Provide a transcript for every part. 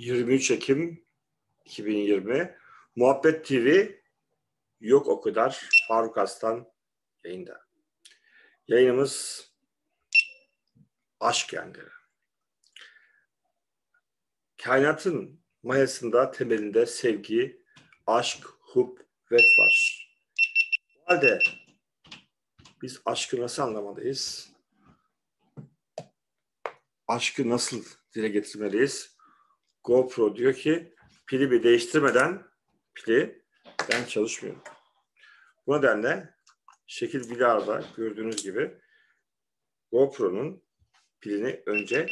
23 Ekim 2020 Muhabbet TV yok o kadar Faruk Aslan yayında. Yayınımız Aşk Yangını. Kainatın mayasında temelinde sevgi, aşk, hub, vet var. O halde biz aşkı nasıl anlamalıyız? Aşkı nasıl dile getirmeliyiz? GoPro diyor ki pili bir değiştirmeden pili ben çalışmıyorum. Bu nedenle şekil bilarda gördüğünüz gibi GoPro'nun pilini önce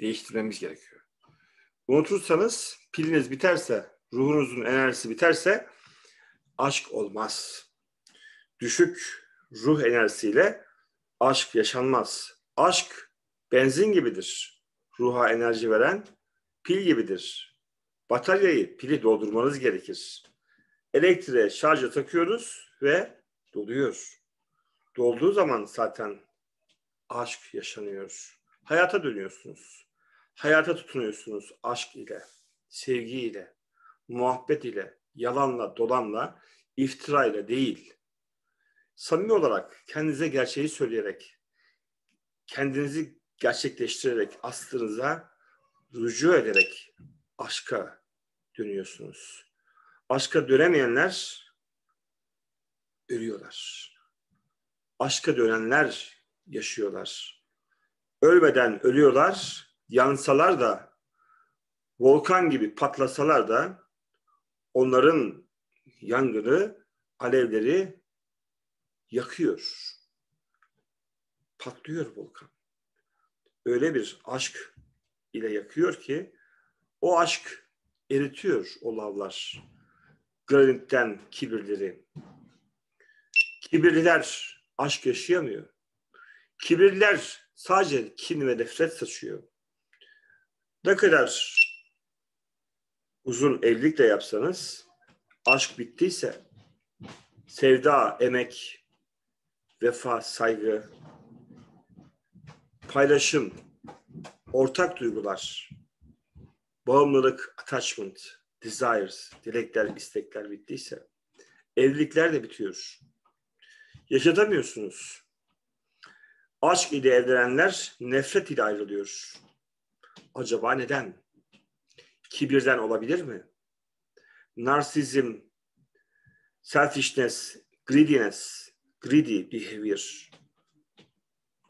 değiştirmemiz gerekiyor. Unutursanız piliniz biterse, ruhunuzun enerjisi biterse aşk olmaz. Düşük ruh enerjisiyle aşk yaşanmaz. Aşk benzin gibidir ruha enerji veren pil gibidir. Bataryayı pili doldurmanız gerekir. Elektriğe şarja takıyoruz ve doluyor. Dolduğu zaman zaten aşk yaşanıyor. Hayata dönüyorsunuz. Hayata tutunuyorsunuz aşk ile, sevgi ile, muhabbet ile, yalanla, dolanla, iftira ile değil. Samimi olarak kendinize gerçeği söyleyerek, kendinizi gerçekleştirerek aslınıza rücu ederek aşka dönüyorsunuz. Aşka dönemeyenler ölüyorlar. Aşka dönenler yaşıyorlar. Ölmeden ölüyorlar, yansalar da, volkan gibi patlasalar da onların yangını, alevleri yakıyor. Patlıyor volkan öyle bir aşk ile yakıyor ki o aşk eritiyor o lavlar. Granitten kibirleri. Kibirliler aşk yaşayamıyor. Kibirliler sadece kin ve nefret saçıyor. Ne kadar uzun evlilik de yapsanız aşk bittiyse sevda, emek, vefa, saygı, paylaşım, ortak duygular, bağımlılık, attachment, desires, dilekler, istekler bittiyse evlilikler de bitiyor. Yaşatamıyorsunuz. Aşk ile evlenenler nefret ile ayrılıyor. Acaba neden? Kibirden olabilir mi? Narsizm, selfishness, greediness, greedy behavior,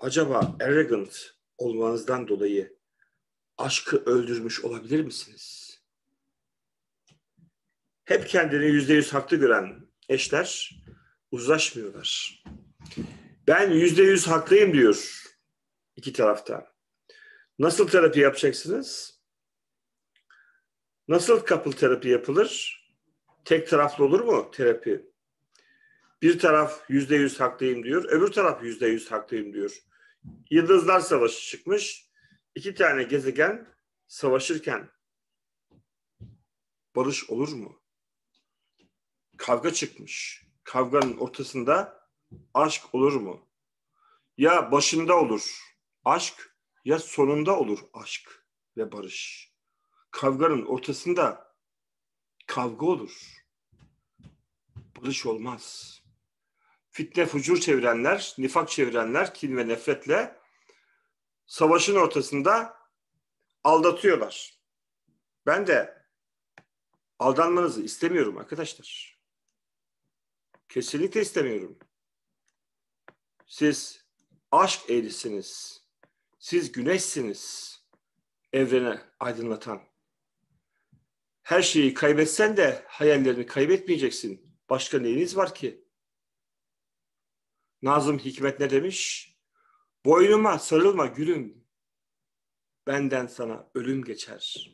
acaba arrogant olmanızdan dolayı aşkı öldürmüş olabilir misiniz? Hep kendini yüzde yüz haklı gören eşler uzlaşmıyorlar. Ben yüzde yüz haklıyım diyor iki tarafta. Nasıl terapi yapacaksınız? Nasıl couple terapi yapılır? Tek taraflı olur mu terapi? Bir taraf yüzde yüz haklıyım diyor, öbür taraf yüzde yüz haklıyım diyor. Yıldızlar Savaşı çıkmış. İki tane gezegen savaşırken barış olur mu? Kavga çıkmış. Kavganın ortasında aşk olur mu? Ya başında olur aşk ya sonunda olur aşk ve barış. Kavganın ortasında kavga olur. Barış olmaz fitne fucur çevirenler, nifak çevirenler kin ve nefretle savaşın ortasında aldatıyorlar. Ben de aldanmanızı istemiyorum arkadaşlar. Kesinlikle istemiyorum. Siz aşk ehlisiniz. Siz güneşsiniz. Evrene aydınlatan. Her şeyi kaybetsen de hayallerini kaybetmeyeceksin. Başka neyiniz var ki? Nazım Hikmet ne demiş? Boynuma sarılma gülüm. Benden sana ölüm geçer.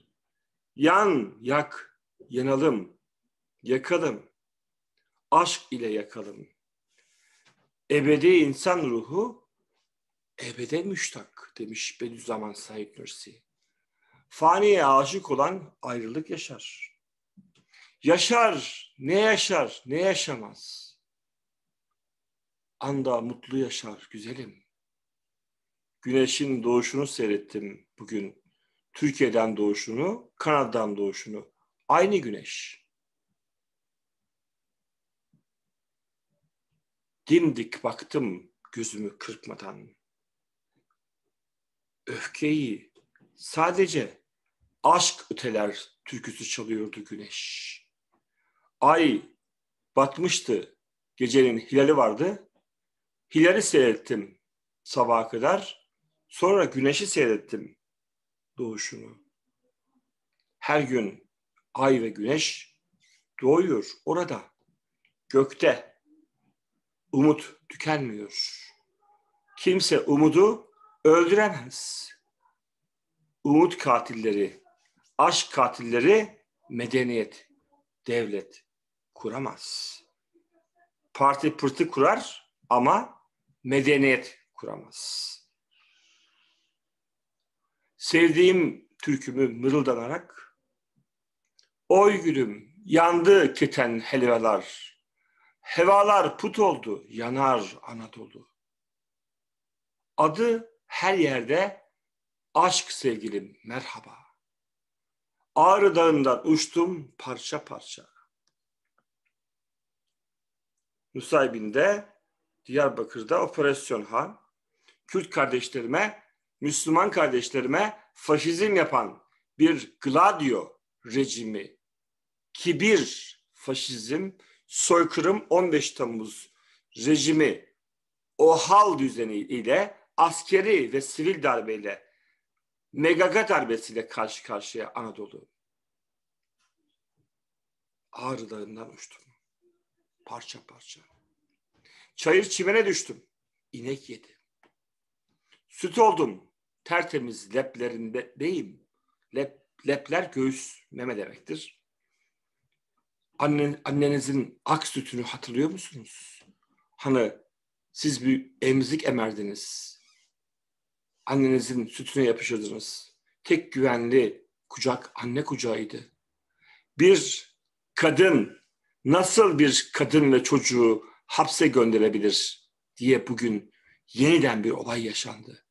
Yan, yak, yanalım, yakalım. Aşk ile yakalım. Ebedi insan ruhu ebede müştak demiş Bediüzzaman Said Nursi. Faniye aşık olan ayrılık yaşar. Yaşar, ne yaşar, ne yaşamaz anda mutlu yaşar güzelim. Güneşin doğuşunu seyrettim bugün. Türkiye'den doğuşunu, Kanada'dan doğuşunu. Aynı güneş. Dimdik baktım gözümü kırpmadan. Öfkeyi sadece aşk öteler türküsü çalıyordu güneş. Ay batmıştı. Gecenin hilali vardı Hilali seyrettim sabaha kadar. Sonra güneşi seyrettim doğuşunu. Her gün ay ve güneş doğuyor orada, gökte. Umut tükenmiyor. Kimse umudu öldüremez. Umut katilleri, aşk katilleri medeniyet, devlet kuramaz. Parti pırtı kurar ama medeniyet kuramaz. Sevdiğim türkümü mırıldanarak Oy gülüm yandı keten helvalar Hevalar put oldu yanar Anadolu Adı her yerde aşk sevgilim merhaba Ağrı dağından uçtum parça parça Nusaybin'de Diyarbakır'da Operasyon Han, Kürt kardeşlerime, Müslüman kardeşlerime faşizm yapan bir gladio rejimi, kibir faşizm, soykırım 15 Temmuz rejimi, o hal düzeni ile askeri ve sivil darbeyle, megaga darbesiyle karşı karşıya Anadolu. Ağrılarından uçtum. Parça parça. Çayır çimene düştüm. İnek yedi. Süt oldum. Tertemiz leplerinde deyim. Lep, lepler göğüs meme demektir. Annen, annenizin ak sütünü hatırlıyor musunuz? Hani siz bir emzik emerdiniz. Annenizin sütüne yapışırdınız. Tek güvenli kucak anne kucağıydı. Bir kadın nasıl bir kadın ve çocuğu hapse gönderebilir diye bugün yeniden bir olay yaşandı.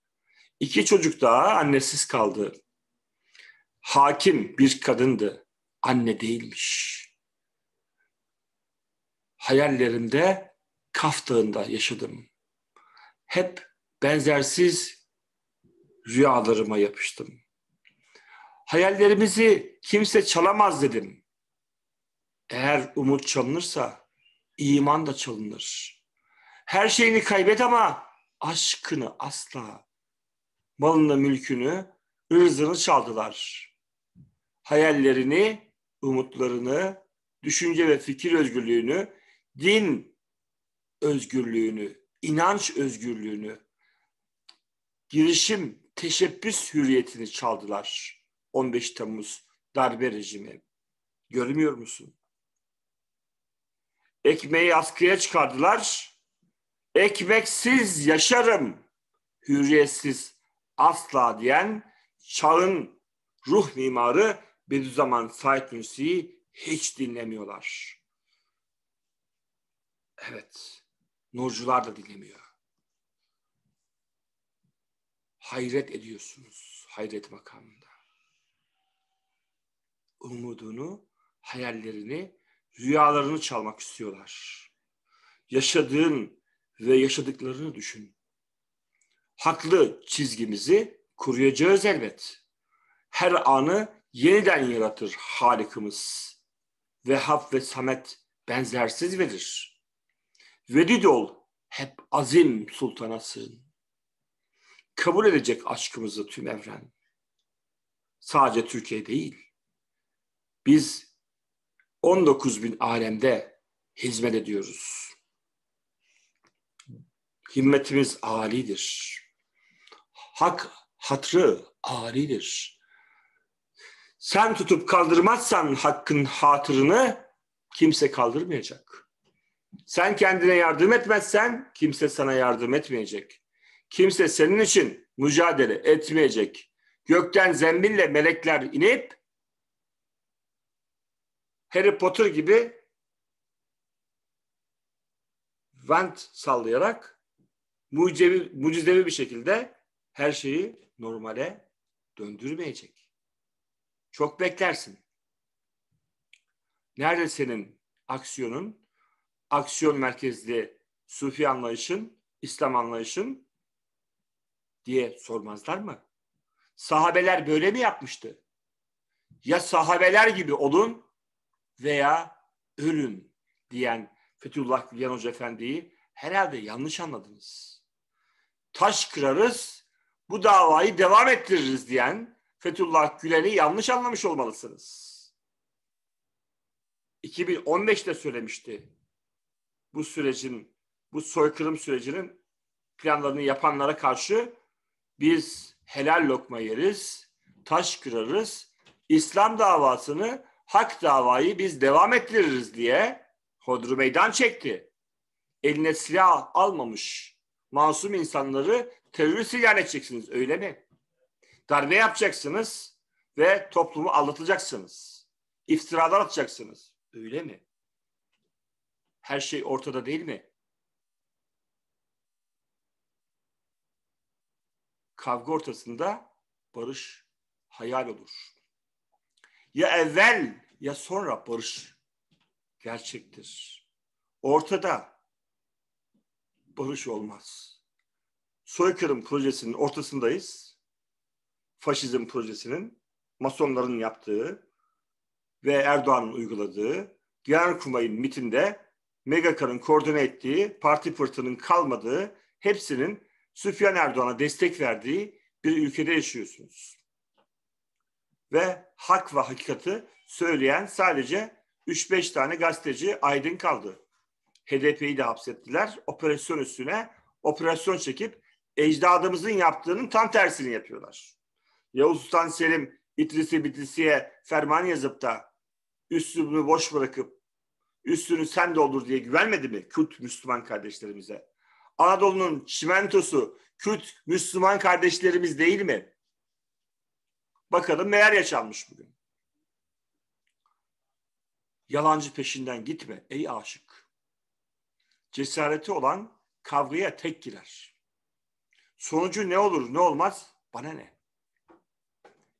İki çocuk daha annesiz kaldı. Hakim bir kadındı. Anne değilmiş. Hayallerimde kaftığında yaşadım. Hep benzersiz rüyalarıma yapıştım. Hayallerimizi kimse çalamaz dedim. Eğer umut çalınırsa iman da çalınır. Her şeyini kaybet ama aşkını asla. Malını, mülkünü, ırzını çaldılar. Hayallerini, umutlarını, düşünce ve fikir özgürlüğünü, din özgürlüğünü, inanç özgürlüğünü, girişim, teşebbüs hürriyetini çaldılar. 15 Temmuz darbe rejimi. Görmüyor musun? Ekmeği askıya çıkardılar. Ekmeksiz yaşarım, hürriyetsiz asla diyen çağın ruh mimarı Bediüzzaman Said Nursi'yi hiç dinlemiyorlar. Evet, nurcular da dinlemiyor. Hayret ediyorsunuz, hayret makamında. Umudunu, hayallerini rüyalarını çalmak istiyorlar. Yaşadığın ve yaşadıklarını düşün. Haklı çizgimizi kuruyacağız elbet. Her anı yeniden yaratır Halikimiz. Vehhab ve Samet benzersiz verir. Vedid ol hep azim sultanasın. Kabul edecek aşkımızı tüm evren. Sadece Türkiye değil. Biz 19 bin alemde hizmet ediyoruz. Himmetimiz alidir. Hak hatrı alidir. Sen tutup kaldırmazsan hakkın hatırını kimse kaldırmayacak. Sen kendine yardım etmezsen kimse sana yardım etmeyecek. Kimse senin için mücadele etmeyecek. Gökten zembille melekler inip Harry Potter gibi vent sallayarak mucizevi, mucizevi bir şekilde her şeyi normale döndürmeyecek. Çok beklersin. Nerede senin aksiyonun, aksiyon merkezli sufi anlayışın, İslam anlayışın diye sormazlar mı? Sahabeler böyle mi yapmıştı? Ya sahabeler gibi olun veya ölüm diyen Fethullah Gülen Hoca Efendi'yi herhalde yanlış anladınız. Taş kırarız, bu davayı devam ettiririz diyen Fethullah Gülen'i yanlış anlamış olmalısınız. 2015'te söylemişti bu sürecin, bu soykırım sürecinin planlarını yapanlara karşı biz helal lokma yeriz, taş kırarız, İslam davasını hak davayı biz devam ettiririz diye hodru meydan çekti. Eline silah almamış masum insanları terörist ilan edeceksiniz öyle mi? Darbe yapacaksınız ve toplumu aldatacaksınız. İftiralar atacaksınız. Öyle mi? Her şey ortada değil mi? Kavga ortasında barış hayal olur. Ya evvel ya sonra barış gerçektir. Ortada barış olmaz. Soykırım projesinin ortasındayız. Faşizm projesinin, masonların yaptığı ve Erdoğan'ın uyguladığı Diyanetkurmay'ın mitinde Megakar'ın koordine ettiği, parti fırtının kalmadığı, hepsinin Süfyan Erdoğan'a destek verdiği bir ülkede yaşıyorsunuz ve hak ve hakikati söyleyen sadece 3-5 tane gazeteci aydın kaldı. HDP'yi de hapsettiler. Operasyon üstüne operasyon çekip ecdadımızın yaptığının tam tersini yapıyorlar. Yavuz Sultan Selim İdrisi Bitlisi'ye ferman yazıp da üstünü boş bırakıp üstünü sen doldur diye güvenmedi mi Kürt Müslüman kardeşlerimize? Anadolu'nun çimentosu Kürt Müslüman kardeşlerimiz değil mi? Bakalım neler yaşanmış bugün. Yalancı peşinden gitme ey aşık. Cesareti olan kavgaya tek girer. Sonucu ne olur ne olmaz bana ne?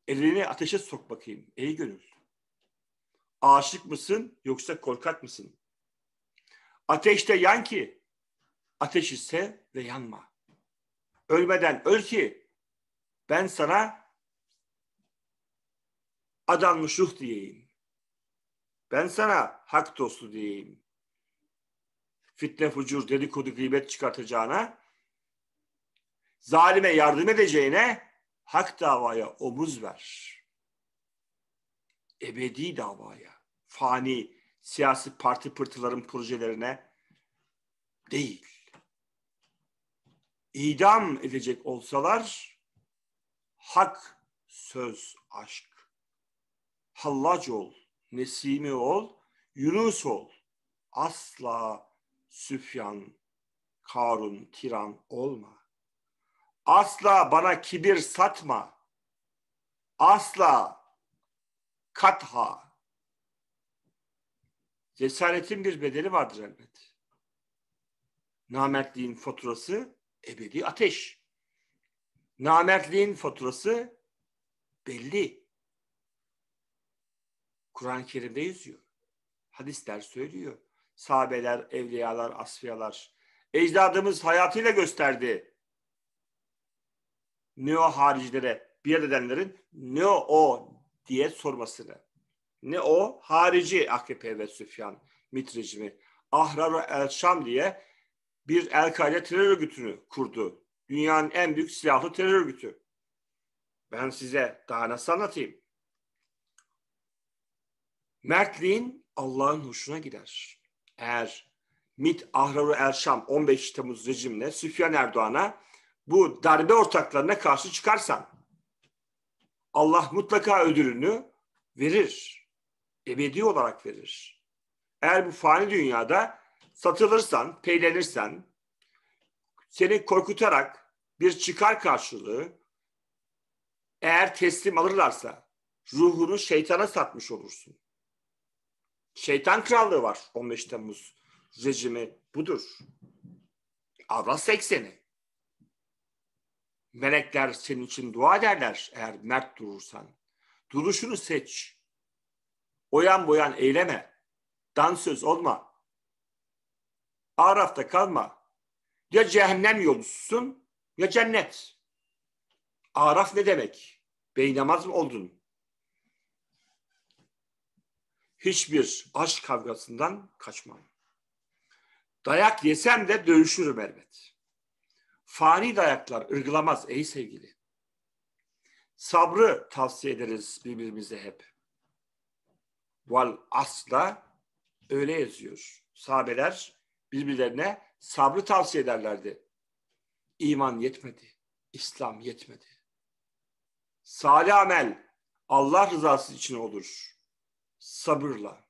Elini ateşe sok bakayım ey gönül. Aşık mısın yoksa korkak mısın? Ateşte yan ki ateş ise ve yanma. Ölmeden öl ki ben sana Adam ruh diyeyim. Ben sana hak dostu diyeyim. Fitne fucur, dedikodu, gıybet çıkartacağına, zalime yardım edeceğine hak davaya omuz ver. Ebedi davaya, fani siyasi parti pırtıların projelerine değil. İdam edecek olsalar hak, söz, aşk hallac ol, Nesimi ol, Yunus ol. Asla Süfyan, Karun, Tiran olma. Asla bana kibir satma. Asla katha. Cesaretin bir bedeli vardır elbet. Namertliğin faturası ebedi ateş. Namertliğin faturası belli. Kur'an-ı Kerim'de yazıyor. Hadisler söylüyor. Sahabeler, evliyalar, asfiyalar. Ecdadımız hayatıyla gösterdi. Neo haricilere, biat edenlerin ne o diye sormasını. Ne o harici AKP ve Süfyan MİT rejimi. Ahrar El Şam diye bir El-Kaide terör örgütünü kurdu. Dünyanın en büyük silahlı terör örgütü. Ben size daha nasıl anlatayım? Mertliğin Allah'ın hoşuna gider. Eğer MİT Ahraru Elşam 15 Temmuz rejimine Süfyan Erdoğan'a bu darbe ortaklarına karşı çıkarsan Allah mutlaka ödülünü verir. Ebedi olarak verir. Eğer bu fani dünyada satılırsan, peylenirsen, seni korkutarak bir çıkar karşılığı eğer teslim alırlarsa ruhunu şeytana satmış olursun şeytan krallığı var 15 Temmuz rejimi budur. Avras 80'i. Melekler senin için dua ederler eğer mert durursan. Duruşunu seç. Oyan boyan eyleme. Dansöz olma. Araf'ta kalma. Ya cehennem yolususun ya cennet. Araf ne demek? Bey namaz mı oldun? hiçbir aşk kavgasından kaçmam. Dayak yesem de dövüşürüm elbet. Fani dayaklar ırgılamaz ey sevgili. Sabrı tavsiye ederiz birbirimize hep. Val asla öyle yazıyor. Sahabeler birbirlerine sabrı tavsiye ederlerdi. İman yetmedi. İslam yetmedi. Salih amel Allah rızası için olur sabırla,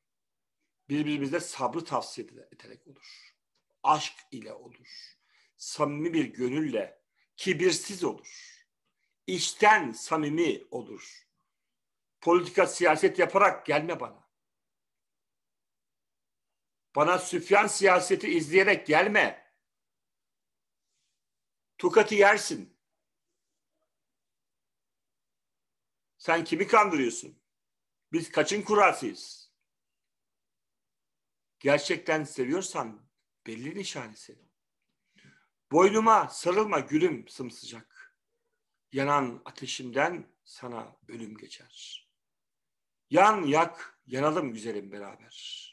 birbirimize sabrı tavsiye ederek olur. Aşk ile olur. Samimi bir gönülle, kibirsiz olur. İçten samimi olur. Politika, siyaset yaparak gelme bana. Bana Süfyan siyaseti izleyerek gelme. Tukatı yersin. Sen kimi kandırıyorsun? Biz kaçın kurasıyız? Gerçekten seviyorsan belli nişanesi. Boynuma sarılma gülüm sımsıcak. Yanan ateşimden sana ölüm geçer. Yan yak, yanalım güzelim beraber.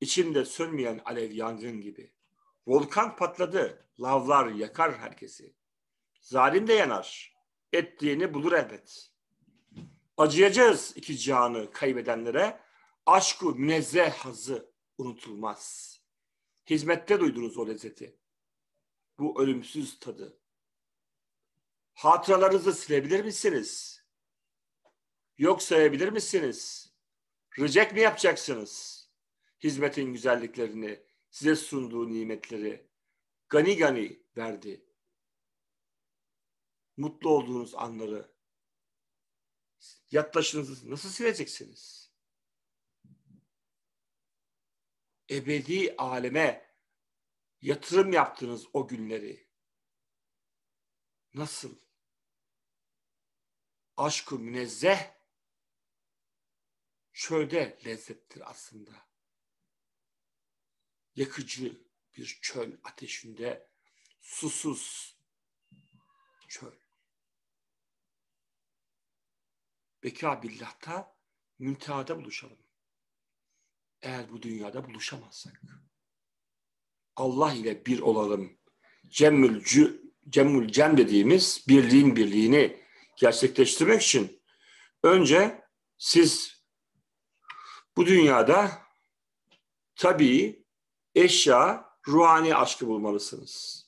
İçimde sönmeyen alev yangın gibi. Volkan patladı, lavlar yakar herkesi. Zalim de yanar, ettiğini bulur elbet. Acıyacağız iki canı kaybedenlere. aşkı münezzeh hazı unutulmaz. Hizmette duydunuz o lezzeti. Bu ölümsüz tadı. Hatıralarınızı silebilir misiniz? Yok sayabilir misiniz? Rıcek mi yapacaksınız? Hizmetin güzelliklerini, size sunduğu nimetleri gani gani verdi. Mutlu olduğunuz anları yatlaşınızı nasıl sileceksiniz? Ebedi aleme yatırım yaptığınız o günleri nasıl aşk-ı münezzeh çölde lezzettir aslında. Yakıcı bir çöl ateşinde susuz çöl. Beka billah'ta müntehada buluşalım. Eğer bu dünyada buluşamazsak. Allah ile bir olalım. Cemmül, cü, cem dediğimiz birliğin birliğini gerçekleştirmek için önce siz bu dünyada tabii eşya, ruhani aşkı bulmalısınız.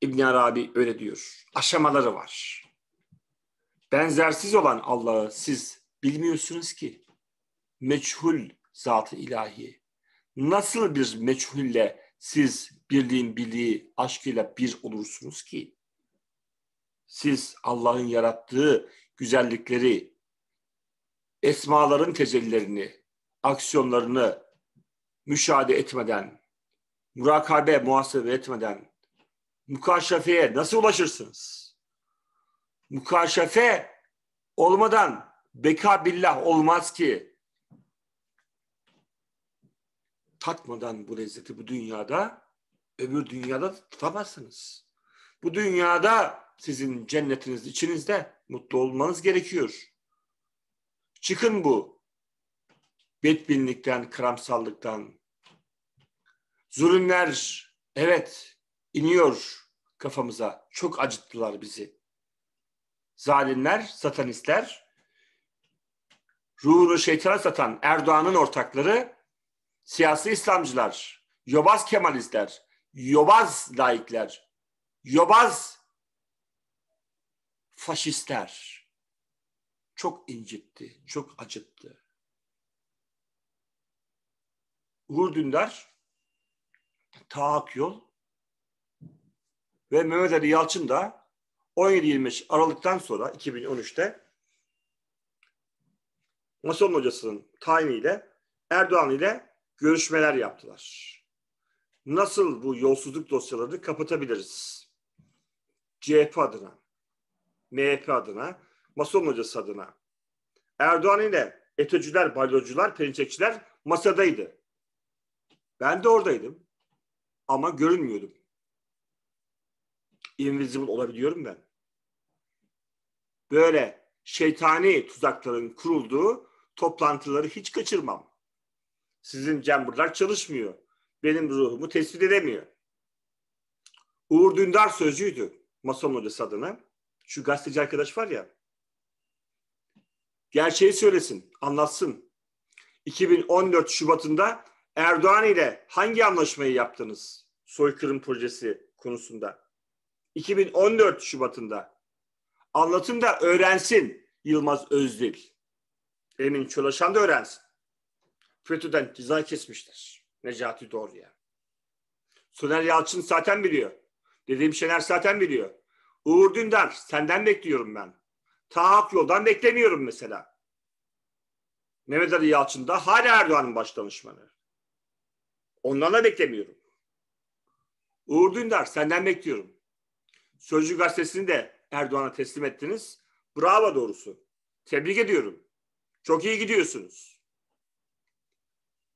İbn Arabi öyle diyor. Aşamaları var benzersiz olan Allah'ı siz bilmiyorsunuz ki. Meçhul zatı ilahi. Nasıl bir meçhulle siz birliğin birliği aşkıyla bir olursunuz ki? Siz Allah'ın yarattığı güzellikleri, esmaların tecellilerini, aksiyonlarını müşahede etmeden, murakabe muhasebe etmeden mukaşefeye nasıl ulaşırsınız? mukaşefe olmadan beka billah olmaz ki. Tatmadan bu lezzeti bu dünyada, öbür dünyada tutamazsınız. Bu dünyada sizin cennetiniz içinizde mutlu olmanız gerekiyor. Çıkın bu bedbinlikten, kramsallıktan. Zulümler evet iniyor kafamıza. Çok acıttılar bizi zalimler, satanistler, ruhunu şeytana satan Erdoğan'ın ortakları, siyasi İslamcılar, yobaz Kemalistler, yobaz laikler, yobaz faşistler çok incitti, çok acıttı. Uğur Dündar, Taak Yol ve Mehmet Ali Yalçın da 17-25 Aralık'tan sonra 2013'te Mason hocasının ile Erdoğan ile görüşmeler yaptılar. Nasıl bu yolsuzluk dosyalarını kapatabiliriz? CHP adına, MHP adına, Mason hocası adına. Erdoğan ile etöcüler, balyocular, perinçekçiler masadaydı. Ben de oradaydım ama görünmüyordum. Invisible olabiliyorum ben böyle şeytani tuzakların kurulduğu toplantıları hiç kaçırmam. Sizin cemburlar çalışmıyor. Benim ruhumu tespit edemiyor. Uğur Dündar sözcüydü Mason hocası adına. Şu gazeteci arkadaş var ya. Gerçeği söylesin, anlatsın. 2014 Şubat'ında Erdoğan ile hangi anlaşmayı yaptınız? Soykırım projesi konusunda. 2014 Şubat'ında Anlatın da öğrensin Yılmaz Özdil. Emin Çolaşan da öğrensin. FETÖ'den ceza kesmişler. Necati Doğru'ya. Soner Yalçın zaten biliyor. Dediğim Şener zaten biliyor. Uğur Dündar senden bekliyorum ben. Taha Yoldan beklemiyorum mesela. Mehmet Ali Yalçın da hala Erdoğan'ın baş danışmanı. Ondan da beklemiyorum. Uğur Dündar senden bekliyorum. Sözcü gazetesinde. Erdoğan'a teslim ettiniz. Bravo doğrusu. Tebrik ediyorum. Çok iyi gidiyorsunuz.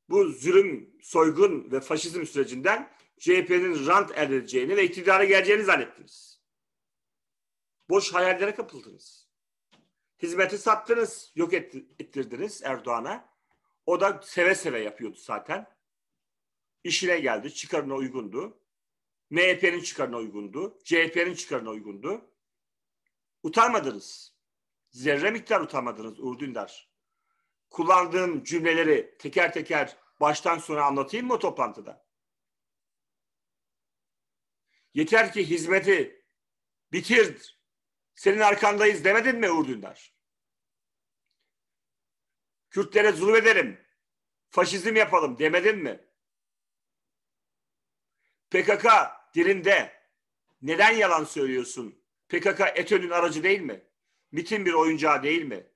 Bu zulüm, soygun ve faşizm sürecinden CHP'nin rant elde edeceğini ve iktidara geleceğini zannettiniz. Boş hayallere kapıldınız. Hizmeti sattınız, yok ettirdiniz Erdoğan'a. O da seve seve yapıyordu zaten. İşine geldi, çıkarına uygundu. MHP'nin çıkarına uygundu, CHP'nin çıkarına uygundu. Utanmadınız. Zerre miktar utanmadınız Uğur Dündar. Kullandığım cümleleri teker teker baştan sona anlatayım mı o toplantıda? Yeter ki hizmeti bitir. Senin arkandayız demedin mi Uğur Dündar? Kürtlere zulmederim. Faşizm yapalım demedin mi? PKK dilinde neden yalan söylüyorsun PKK ETÖ'nün aracı değil mi? MIT'in bir oyuncağı değil mi?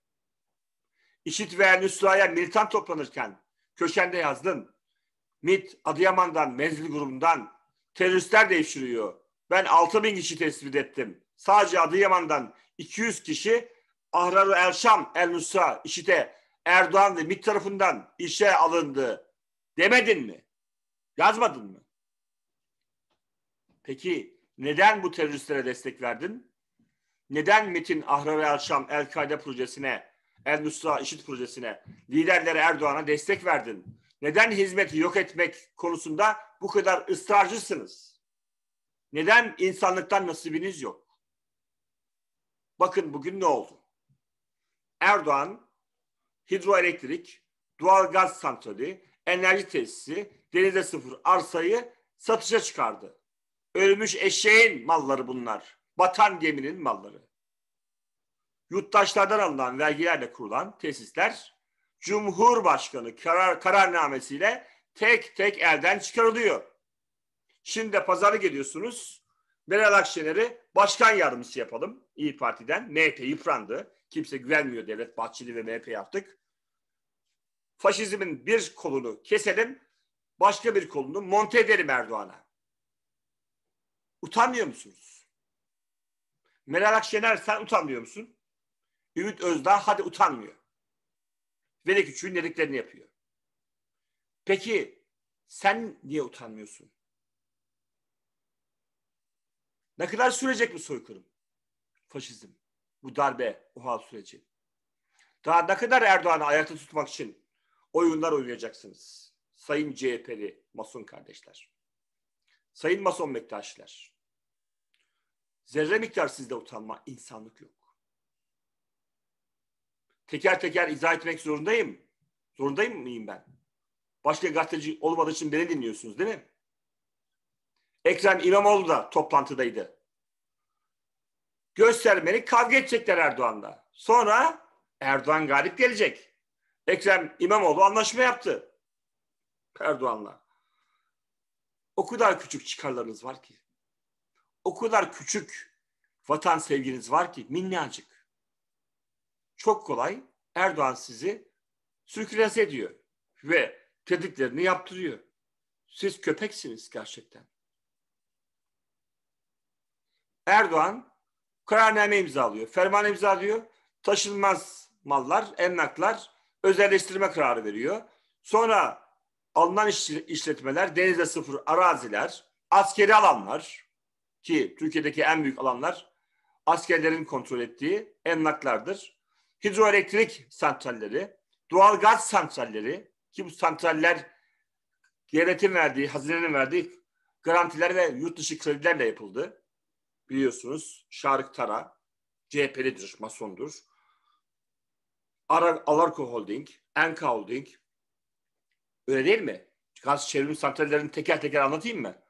İşit ve Nusra'ya militan toplanırken köşende yazdın. MIT Adıyaman'dan, menzil grubundan teröristler devşiriyor. Ben 6 bin kişi tespit ettim. Sadece Adıyaman'dan 200 kişi Ahrar-ı Elşam, El Nusra, İşit'e Erdoğan ve MİT tarafından işe alındı demedin mi? Yazmadın mı? Peki neden bu teröristlere destek verdin? neden Metin Ahrar Erşam El-Kaide projesine, El Nusra İşit projesine, liderlere Erdoğan'a destek verdin? Neden hizmeti yok etmek konusunda bu kadar ısrarcısınız? Neden insanlıktan nasibiniz yok? Bakın bugün ne oldu? Erdoğan hidroelektrik, doğal gaz santrali, enerji tesisi, denize sıfır arsayı satışa çıkardı. Ölmüş eşeğin malları bunlar batan geminin malları. Yurttaşlardan alınan vergilerle kurulan tesisler Cumhurbaşkanı karar, kararnamesiyle tek tek elden çıkarılıyor. Şimdi de pazarı geliyorsunuz. Meral Akşener'i başkan yardımcısı yapalım İyi Parti'den. MHP yıprandı. Kimse güvenmiyor Devlet Bahçeli ve MHP yaptık. Faşizmin bir kolunu keselim, başka bir kolunu monte edelim Erdoğan'a. Utanmıyor musunuz? Meral Akşener sen utanmıyor musun? Ümit Özdağ hadi utanmıyor. Ve küçüğün dediklerini yapıyor. Peki sen niye utanmıyorsun? Ne kadar sürecek bu soykırım? Faşizm, bu darbe, o hal süreci. Daha ne kadar Erdoğan'ı ayakta tutmak için oyunlar oynayacaksınız? Sayın CHP'li mason kardeşler. Sayın mason mektaşlar. Zerre miktar sizde utanma, insanlık yok. Teker teker izah etmek zorundayım. Zorundayım mıyım ben? Başka gazeteci olmadığı için beni dinliyorsunuz değil mi? Ekrem İmamoğlu da toplantıdaydı. Göstermeni kavga edecekler Erdoğan'la. Sonra Erdoğan galip gelecek. Ekrem İmamoğlu anlaşma yaptı. Erdoğan'la. O kadar küçük çıkarlarınız var ki o kadar küçük vatan sevginiz var ki minnacık. Çok kolay Erdoğan sizi sürkülese ediyor ve dediklerini yaptırıyor. Siz köpeksiniz gerçekten. Erdoğan kararname imzalıyor, ferman imzalıyor. Taşınmaz mallar, emlaklar özelleştirme kararı veriyor. Sonra alınan işletmeler denize sıfır araziler, askeri alanlar, ki Türkiye'deki en büyük alanlar askerlerin kontrol ettiği emlaklardır. Hidroelektrik santralleri, doğal gaz santralleri ki bu santraller devletin verdiği, hazinenin verdiği garantiler ve yurt dışı kredilerle yapıldı. Biliyorsunuz Şarık Tara, CHP'lidir, masondur. Ara, Alarko Holding, Enka Holding. Öyle değil mi? Gaz çevrim santrallerini teker teker anlatayım mı?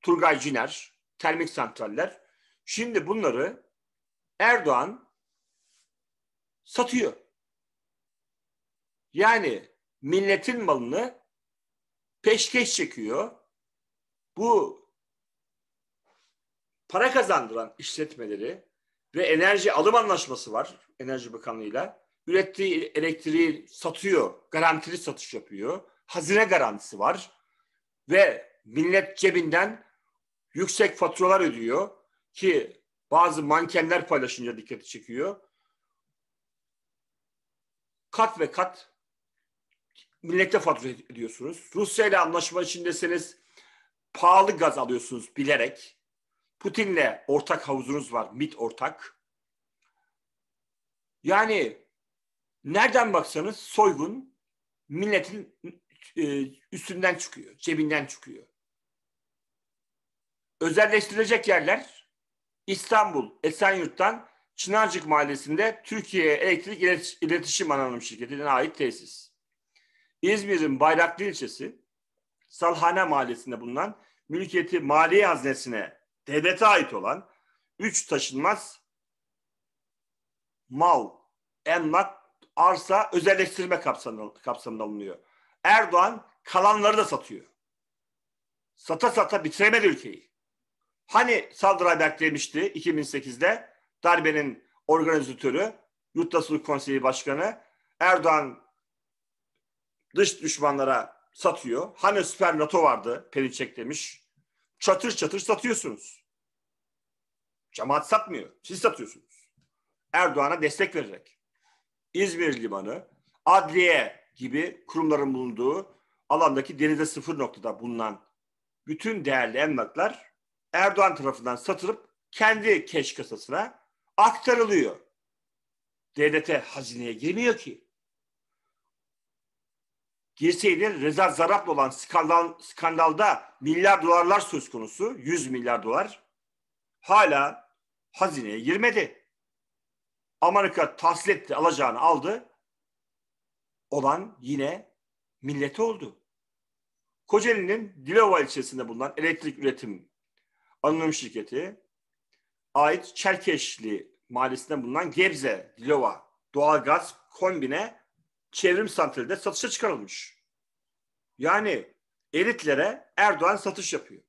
Turgay Ciner, termik santraller. Şimdi bunları Erdoğan satıyor. Yani milletin malını peşkeş çekiyor. Bu para kazandıran işletmeleri ve enerji alım anlaşması var Enerji Bakanlığı'yla. Ürettiği elektriği satıyor, garantili satış yapıyor. Hazine garantisi var ve millet cebinden yüksek faturalar ödüyor ki bazı mankenler paylaşınca dikkati çekiyor. Kat ve kat millete fatura ediyorsunuz. Rusya ile anlaşma içindesiniz. Pahalı gaz alıyorsunuz bilerek. Putin'le ortak havuzunuz var. MIT ortak. Yani nereden baksanız soygun milletin e, üstünden çıkıyor, cebinden çıkıyor. Özelleştirilecek yerler İstanbul Esenyurt'tan Çınarcık Mahallesi'nde Türkiye Elektrik İletişim Anonim Şirketi'ne ait tesis. İzmir'in Bayraklı ilçesi Salhane Mahallesi'nde bulunan mülkiyeti maliye haznesine devlete ait olan üç taşınmaz mal, emlak, arsa özelleştirme kapsamında, kapsamında alınıyor. Erdoğan kalanları da satıyor. Sata sata bitiremedi ülkeyi. Hani Saldraberg demişti 2008'de darbenin organizatörü, Yurttaşlık Konseyi Başkanı Erdoğan dış düşmanlara satıyor. Hani süper NATO vardı Perinçek demiş. Çatır çatır satıyorsunuz. Cemaat satmıyor. Siz satıyorsunuz. Erdoğan'a destek vererek. İzmir Limanı, adliye gibi kurumların bulunduğu alandaki denize sıfır noktada bulunan bütün değerli emlaklar Erdoğan tarafından satılıp kendi keş kasasına aktarılıyor. Devlete hazineye girmiyor ki. Girseydi Reza Zarap'la olan skandal, skandalda milyar dolarlar söz konusu, 100 milyar dolar hala hazineye girmedi. Amerika tahsil etti, alacağını aldı. Olan yine millete oldu. Kocaeli'nin Dilova ilçesinde bulunan elektrik üretim anonim şirketi ait Çerkeşli mahallesinde bulunan Gebze, Dilova doğalgaz kombine çevrim santralinde satışa çıkarılmış. Yani elitlere Erdoğan satış yapıyor.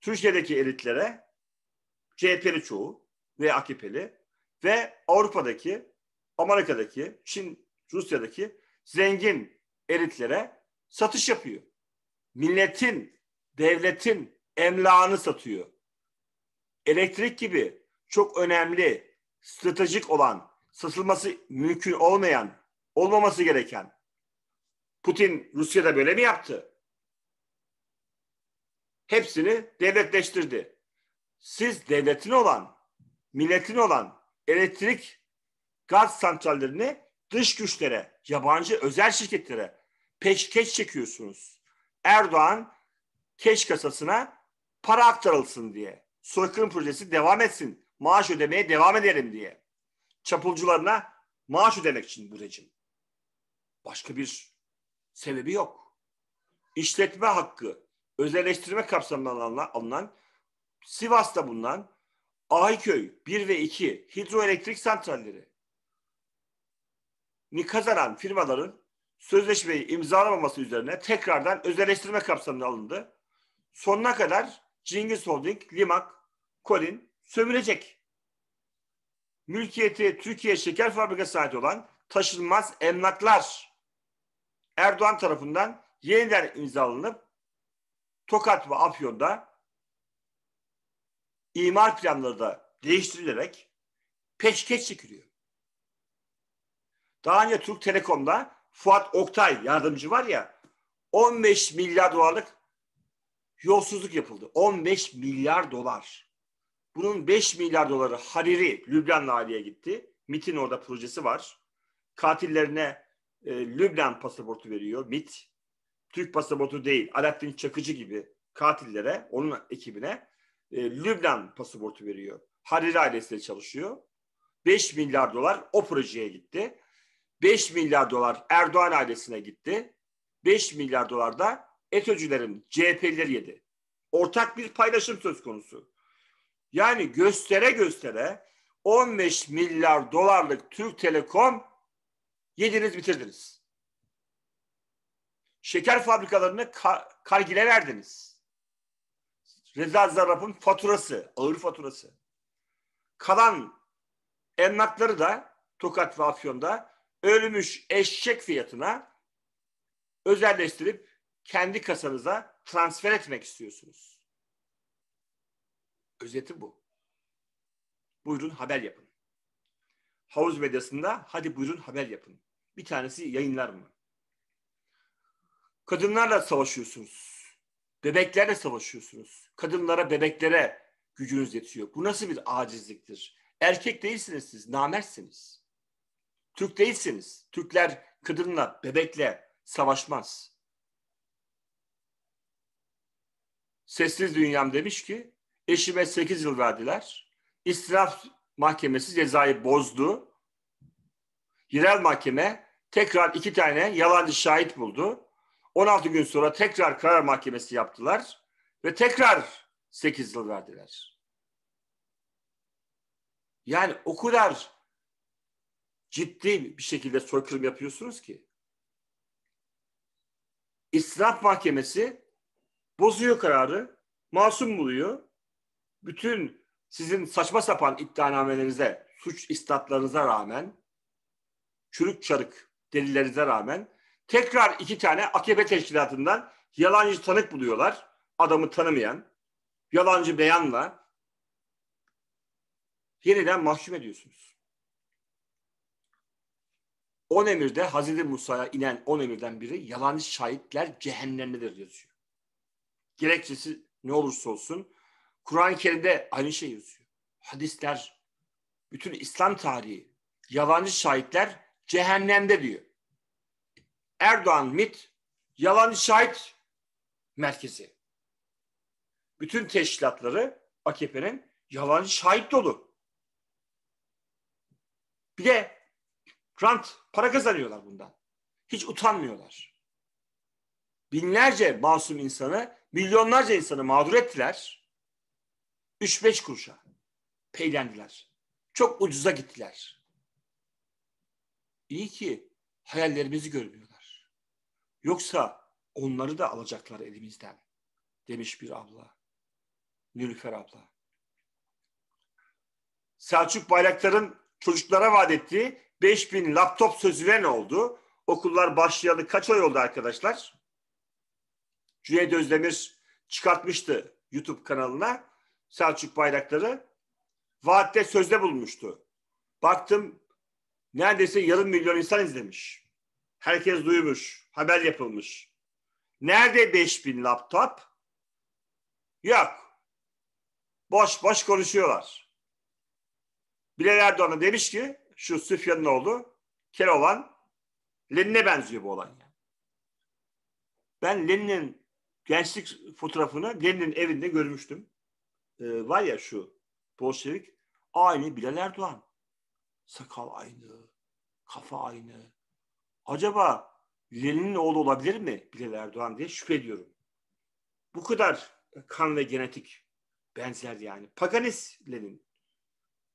Türkiye'deki elitlere CHP'li çoğu ve AKP'li ve Avrupa'daki, Amerika'daki, Çin, Rusya'daki zengin elitlere satış yapıyor. Milletin, devletin Emlağını satıyor. Elektrik gibi çok önemli, stratejik olan, satılması mümkün olmayan, olmaması gereken. Putin Rusya'da böyle mi yaptı? Hepsini devletleştirdi. Siz devletin olan, milletin olan elektrik gaz santrallerini dış güçlere, yabancı özel şirketlere peşkeş çekiyorsunuz. Erdoğan keş kasasına para aktarılsın diye. Soykırım projesi devam etsin. Maaş ödemeye devam edelim diye. Çapulcularına maaş ödemek için bu rejim. Başka bir sebebi yok. İşletme hakkı özelleştirme kapsamında alınan, alınan Sivas'ta bulunan Ahiköy 1 ve 2 hidroelektrik santralleri ni kazanan firmaların sözleşmeyi imzalamaması üzerine tekrardan özelleştirme kapsamına alındı. Sonuna kadar Cengiz Holding, Limak, Kolin sömürecek. Mülkiyeti Türkiye Şeker Fabrikası ait olan taşınmaz emlaklar Erdoğan tarafından yeniden imzalanıp Tokat ve Afyon'da imar planları da değiştirilerek peşkeş çekiliyor. Daha önce Türk Telekom'da Fuat Oktay yardımcı var ya 15 milyar dolarlık yolsuzluk yapıldı. 15 milyar dolar. Bunun 5 milyar doları Hariri Lübnan Mali'ye gitti. MIT'in orada projesi var. Katillerine e, Lübnan pasaportu veriyor MIT. Türk pasaportu değil, Alaaddin Çakıcı gibi katillere, onun ekibine e, Lübnan pasaportu veriyor. Hariri ailesiyle çalışıyor. 5 milyar dolar o projeye gitti. 5 milyar dolar Erdoğan ailesine gitti. 5 milyar dolar da FETÖ'cülerin CHP'lileri yedi. Ortak bir paylaşım söz konusu. Yani göstere göstere 15 milyar dolarlık Türk Telekom yediniz bitirdiniz. Şeker fabrikalarını kar kargile verdiniz. Reza Zarrab'ın faturası, ağır faturası. Kalan emlakları da Tokat ve Afyon'da ölmüş eşek fiyatına özelleştirip kendi kasanıza transfer etmek istiyorsunuz. Özeti bu. Buyurun haber yapın. Havuz medyasında hadi buyurun haber yapın. Bir tanesi yayınlar mı? Kadınlarla savaşıyorsunuz. Bebeklerle savaşıyorsunuz. Kadınlara, bebeklere gücünüz yetiyor. Bu nasıl bir acizliktir? Erkek değilsiniz siz, namersiniz. Türk değilsiniz. Türkler kadınla, bebekle savaşmaz. Sessiz Dünyam demiş ki eşime 8 yıl verdiler. İstiraf mahkemesi cezayı bozdu. Yerel mahkeme tekrar iki tane yalancı şahit buldu. 16 gün sonra tekrar karar mahkemesi yaptılar ve tekrar 8 yıl verdiler. Yani o kadar ciddi bir şekilde soykırım yapıyorsunuz ki. İstinaf Mahkemesi bozuyor kararı, masum buluyor. Bütün sizin saçma sapan iddianamelerinize, suç istatlarınıza rağmen, çürük çarık delillerinize rağmen tekrar iki tane AKP teşkilatından yalancı tanık buluyorlar. Adamı tanımayan, yalancı beyanla yeniden mahkum ediyorsunuz. On emirde Hazreti Musa'ya inen on emirden biri yalancı şahitler cehennemdedir yazıyor gerekçesi ne olursa olsun Kur'an-ı Kerim'de aynı şey yazıyor. Hadisler, bütün İslam tarihi, yalancı şahitler cehennemde diyor. Erdoğan MIT, yalancı şahit merkezi. Bütün teşkilatları AKP'nin yalancı şahit dolu. Bir de rant, para kazanıyorlar bundan. Hiç utanmıyorlar. Binlerce masum insanı Milyonlarca insanı mağdur ettiler. 3-5 kuruşa peylendiler. Çok ucuza gittiler. İyi ki hayallerimizi görmüyorlar. Yoksa onları da alacaklar elimizden demiş bir abla. Nülfer abla. Selçuk Bayraktar'ın çocuklara vaat ettiği 5000 laptop sözüne ne oldu? Okullar başlayalı kaç ay oldu arkadaşlar? Cüneyt Özdemir çıkartmıştı YouTube kanalına Selçuk bayrakları Vaatte sözde bulmuştu. Baktım neredeyse yarım milyon insan izlemiş. Herkes duymuş. Haber yapılmış. Nerede 5000 laptop? Yok. Boş boş konuşuyorlar. Bilal Erdoğan'a demiş ki şu Süfyan'ın oğlu Keloğlan Lenin'e benziyor bu olay. Ben Lenin'in gençlik fotoğrafını Lenin'in evinde görmüştüm. Ee, var ya şu Bolşevik aynı Bilal Erdoğan. Sakal aynı, kafa aynı. Acaba Lenin'in oğlu olabilir mi Bilal Erdoğan diye şüphe ediyorum. Bu kadar kan ve genetik benzer yani. Paganist Lenin.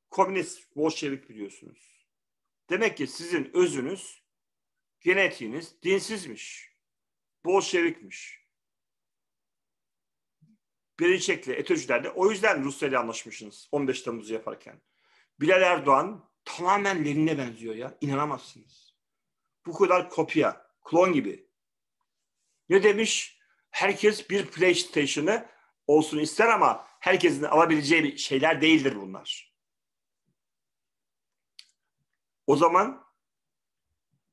Komünist Bolşevik biliyorsunuz. Demek ki sizin özünüz, genetiğiniz dinsizmiş. Bolşevikmiş. Beliçek'le, FETÖ'cülerle. O yüzden Rusya ile anlaşmışsınız 15 Temmuz'u yaparken. Bilal Erdoğan tamamen Lenin'e benziyor ya. İnanamazsınız. Bu kadar kopya, klon gibi. Ne demiş? Herkes bir PlayStation'ı olsun ister ama herkesin alabileceği şeyler değildir bunlar. O zaman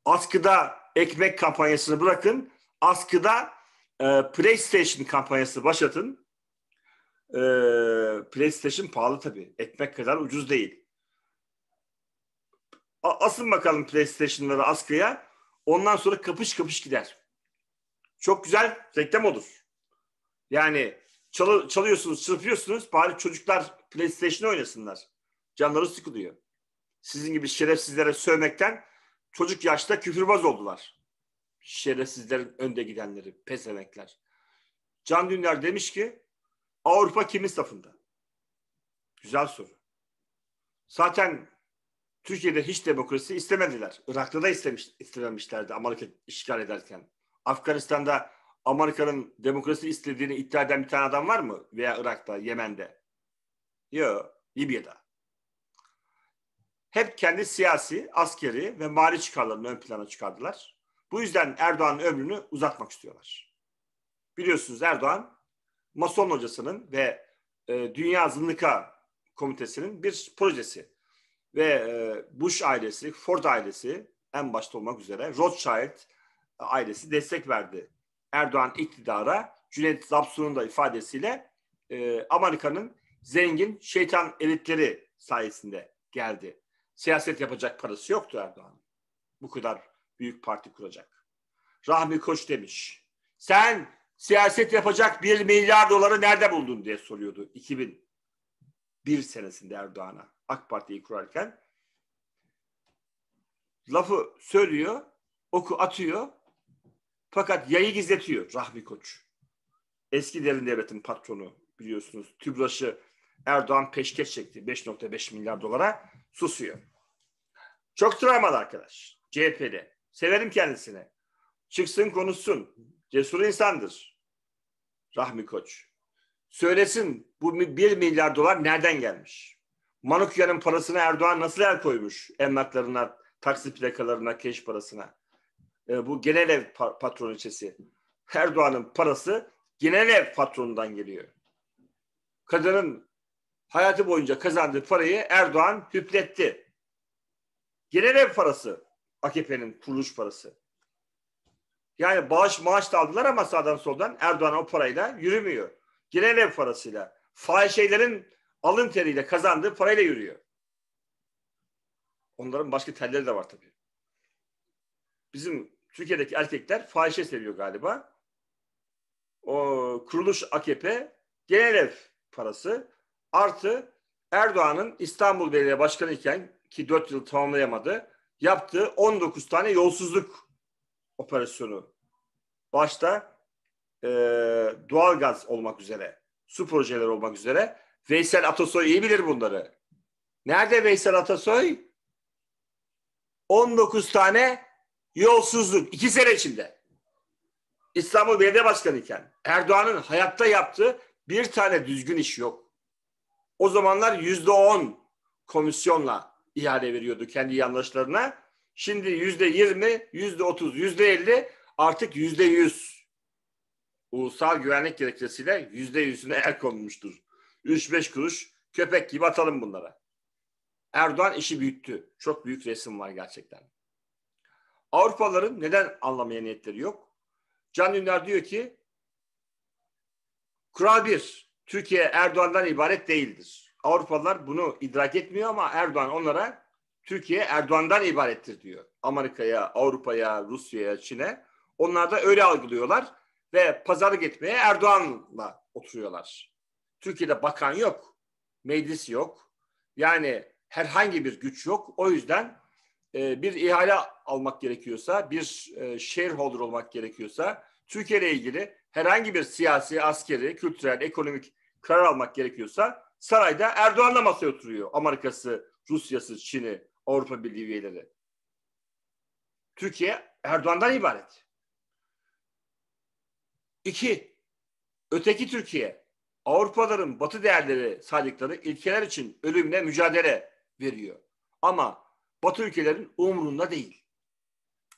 askıda ekmek kampanyasını bırakın, askıda e, PlayStation kampanyası başlatın e, PlayStation pahalı tabii. Ekmek kadar ucuz değil. A- asın bakalım PlayStation'ları askıya. Ondan sonra kapış kapış gider. Çok güzel reklam olur. Yani çal- çalıyorsunuz, çırpıyorsunuz. Bari çocuklar PlayStation oynasınlar. Canları sıkılıyor. Sizin gibi şerefsizlere sövmekten çocuk yaşta küfürbaz oldular. Şerefsizlerin önde gidenleri, pes pezenekler. Can Dündar demiş ki Avrupa kimin safında? Güzel soru. Zaten Türkiye'de hiç demokrasi istemediler. Irak'ta da istemiş, istememişlerdi Amerika işgal ederken. Afganistan'da Amerika'nın demokrasi istediğini iddia eden bir tane adam var mı? Veya Irak'ta, Yemen'de? Yok. Libya'da. Hep kendi siyasi, askeri ve mali çıkarlarını ön plana çıkardılar. Bu yüzden Erdoğan'ın ömrünü uzatmak istiyorlar. Biliyorsunuz Erdoğan Mason hocasının ve e, Dünya Zındıka Komitesi'nin bir projesi. Ve e, Bush ailesi, Ford ailesi en başta olmak üzere Rothschild ailesi destek verdi. Erdoğan iktidara Cüneyt Zapsun'un da ifadesiyle e, Amerika'nın zengin şeytan elitleri sayesinde geldi. Siyaset yapacak parası yoktu Erdoğan. Bu kadar büyük parti kuracak. Rahmi Koç demiş. Sen siyaset yapacak bir milyar doları nerede buldun diye soruyordu 2001 senesinde Erdoğan'a AK Parti'yi kurarken. Lafı söylüyor, oku atıyor fakat yayı gizletiyor Rahmi Koç. Eski derin devletin patronu biliyorsunuz. Tübraş'ı Erdoğan peşkeş çekti 5.5 milyar dolara susuyor. Çok travmalı arkadaş CHP'de. Severim kendisini. Çıksın konuşsun. Cesur insandır. Rahmi Koç. Söylesin bu 1 milyar dolar nereden gelmiş? Manukya'nın parasını Erdoğan nasıl el koymuş emlaklarına, taksi plakalarına, keş parasına? E, bu genel ev pa- patron içesi. Erdoğan'ın parası genel ev patronundan geliyor. Kadının hayatı boyunca kazandığı parayı Erdoğan hüpletti. Genel ev parası AKP'nin kuruluş parası. Yani bağış maaş da aldılar ama sağdan soldan Erdoğan o parayla yürümüyor. Genel ev parasıyla, fahişelerin alın teriyle kazandığı parayla yürüyor. Onların başka telleri de var tabii. Bizim Türkiye'deki erkekler fahişe seviyor galiba. O kuruluş AKP, genel ev parası artı Erdoğan'ın İstanbul Belediye Başkanı iken ki 4 yıl tamamlayamadı yaptığı 19 tane yolsuzluk operasyonu başta e, doğal gaz olmak üzere, su projeleri olmak üzere Veysel Atasoy iyi bilir bunları. Nerede Veysel Atasoy? 19 tane yolsuzluk iki sene içinde. İstanbul Belediye Başkanı iken Erdoğan'ın hayatta yaptığı bir tane düzgün iş yok. O zamanlar yüzde on komisyonla ihale veriyordu kendi yanlışlarına. Şimdi yüzde yirmi, yüzde otuz, yüzde elli artık yüzde yüz. Ulusal güvenlik gerekçesiyle yüzde yüzüne el konmuştur. Üç beş kuruş köpek gibi atalım bunlara. Erdoğan işi büyüttü. Çok büyük resim var gerçekten. Avrupalıların neden anlamaya niyetleri yok? Can Dündar diyor ki Kural bir Türkiye Erdoğan'dan ibaret değildir. Avrupalılar bunu idrak etmiyor ama Erdoğan onlara Türkiye Erdoğan'dan ibarettir diyor. Amerika'ya, Avrupa'ya, Rusya'ya, Çin'e. Onlar da öyle algılıyorlar ve pazarlık etmeye Erdoğan'la oturuyorlar. Türkiye'de bakan yok, meclis yok. Yani herhangi bir güç yok. O yüzden e, bir ihale almak gerekiyorsa, bir e, shareholder olmak gerekiyorsa, Türkiye ile ilgili herhangi bir siyasi, askeri, kültürel, ekonomik karar almak gerekiyorsa sarayda Erdoğan'la masaya oturuyor. Amerika'sı, Rusya'sı, Çin'i Avrupa Birliği üyeleri. Türkiye Erdoğan'dan ibaret. İki, öteki Türkiye Avrupaların batı değerleri saydıkları ilkeler için ölümle mücadele veriyor. Ama batı ülkelerin umurunda değil.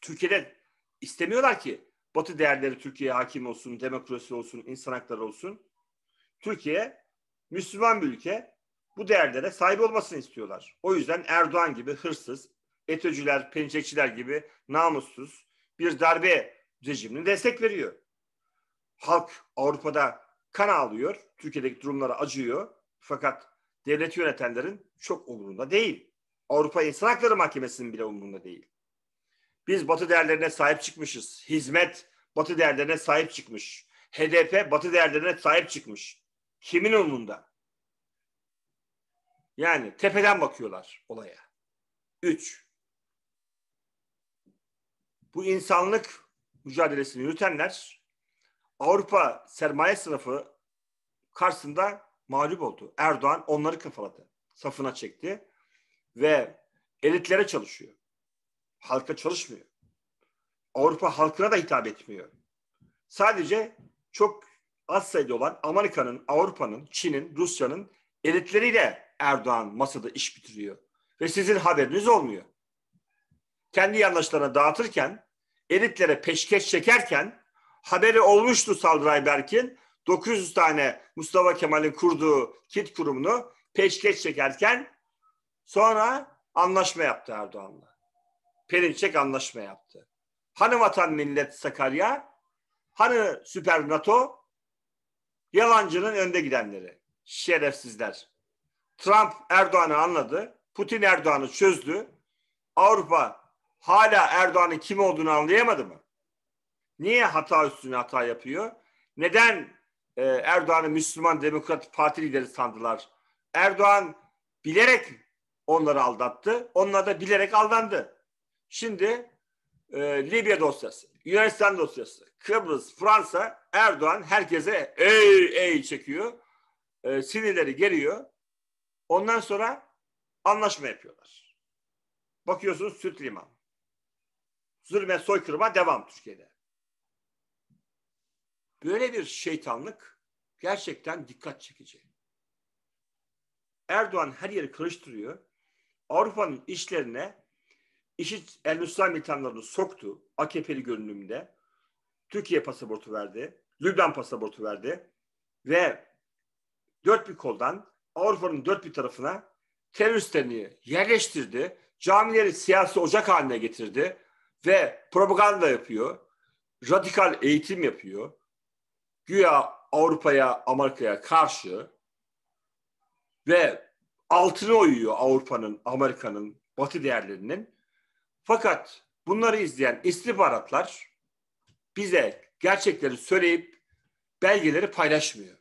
Türkiye'de istemiyorlar ki batı değerleri Türkiye'ye hakim olsun, demokrasi olsun, insan hakları olsun. Türkiye Müslüman bir ülke bu değerlere sahip olmasını istiyorlar. O yüzden Erdoğan gibi hırsız, FETÖ'cüler, pençekçiler gibi namussuz bir darbe rejimini destek veriyor. Halk Avrupa'da kan ağlıyor, Türkiye'deki durumlara acıyor. Fakat devleti yönetenlerin çok umurunda değil. Avrupa İnsan Hakları Mahkemesi'nin bile umurunda değil. Biz Batı değerlerine sahip çıkmışız. Hizmet Batı değerlerine sahip çıkmış. HDP Batı değerlerine sahip çıkmış. Kimin umurunda? Yani tepeden bakıyorlar olaya. Üç. Bu insanlık mücadelesini yürütenler Avrupa sermaye sınıfı karşısında mağlup oldu. Erdoğan onları kafaladı. Safına çekti ve elitlere çalışıyor. Halka çalışmıyor. Avrupa halkına da hitap etmiyor. Sadece çok az sayıda olan Amerika'nın, Avrupa'nın, Çin'in, Rusya'nın elitleriyle Erdoğan masada iş bitiriyor. Ve sizin haberiniz olmuyor. Kendi yandaşlarına dağıtırken, elitlere peşkeş çekerken haberi olmuştu Saldıray Berk'in 900 tane Mustafa Kemal'in kurduğu kit kurumunu peşkeş çekerken sonra anlaşma yaptı Erdoğan'la. Perinçek anlaşma yaptı. Hani vatan millet Sakarya, hani süper NATO, yalancının önde gidenleri, şerefsizler. Trump Erdoğan'ı anladı. Putin Erdoğan'ı çözdü. Avrupa hala Erdoğan'ın kim olduğunu anlayamadı mı? Niye hata üstüne hata yapıyor? Neden e, Erdoğan'ı Müslüman Demokrat Parti lideri sandılar? Erdoğan bilerek onları aldattı. Onlar da bilerek aldandı. Şimdi e, Libya dosyası, Yunanistan dosyası, Kıbrıs, Fransa, Erdoğan herkese ey ey çekiyor. E, sinirleri geliyor. Ondan sonra anlaşma yapıyorlar. Bakıyorsunuz süt liman. Zulme soykırıma devam Türkiye'de. Böyle bir şeytanlık gerçekten dikkat çekici. Erdoğan her yeri karıştırıyor. Avrupa'nın işlerine işit El Nusra militanlarını soktu. AKP'li görünümde. Türkiye pasaportu verdi. Lübnan pasaportu verdi. Ve dört bir koldan Avrupa'nın dört bir tarafına teröristlerini yerleştirdi. Camileri siyasi ocak haline getirdi ve propaganda yapıyor. Radikal eğitim yapıyor. Güya Avrupa'ya, Amerika'ya karşı ve altını oyuyor Avrupa'nın, Amerika'nın, Batı değerlerinin. Fakat bunları izleyen istihbaratlar bize gerçekleri söyleyip belgeleri paylaşmıyor.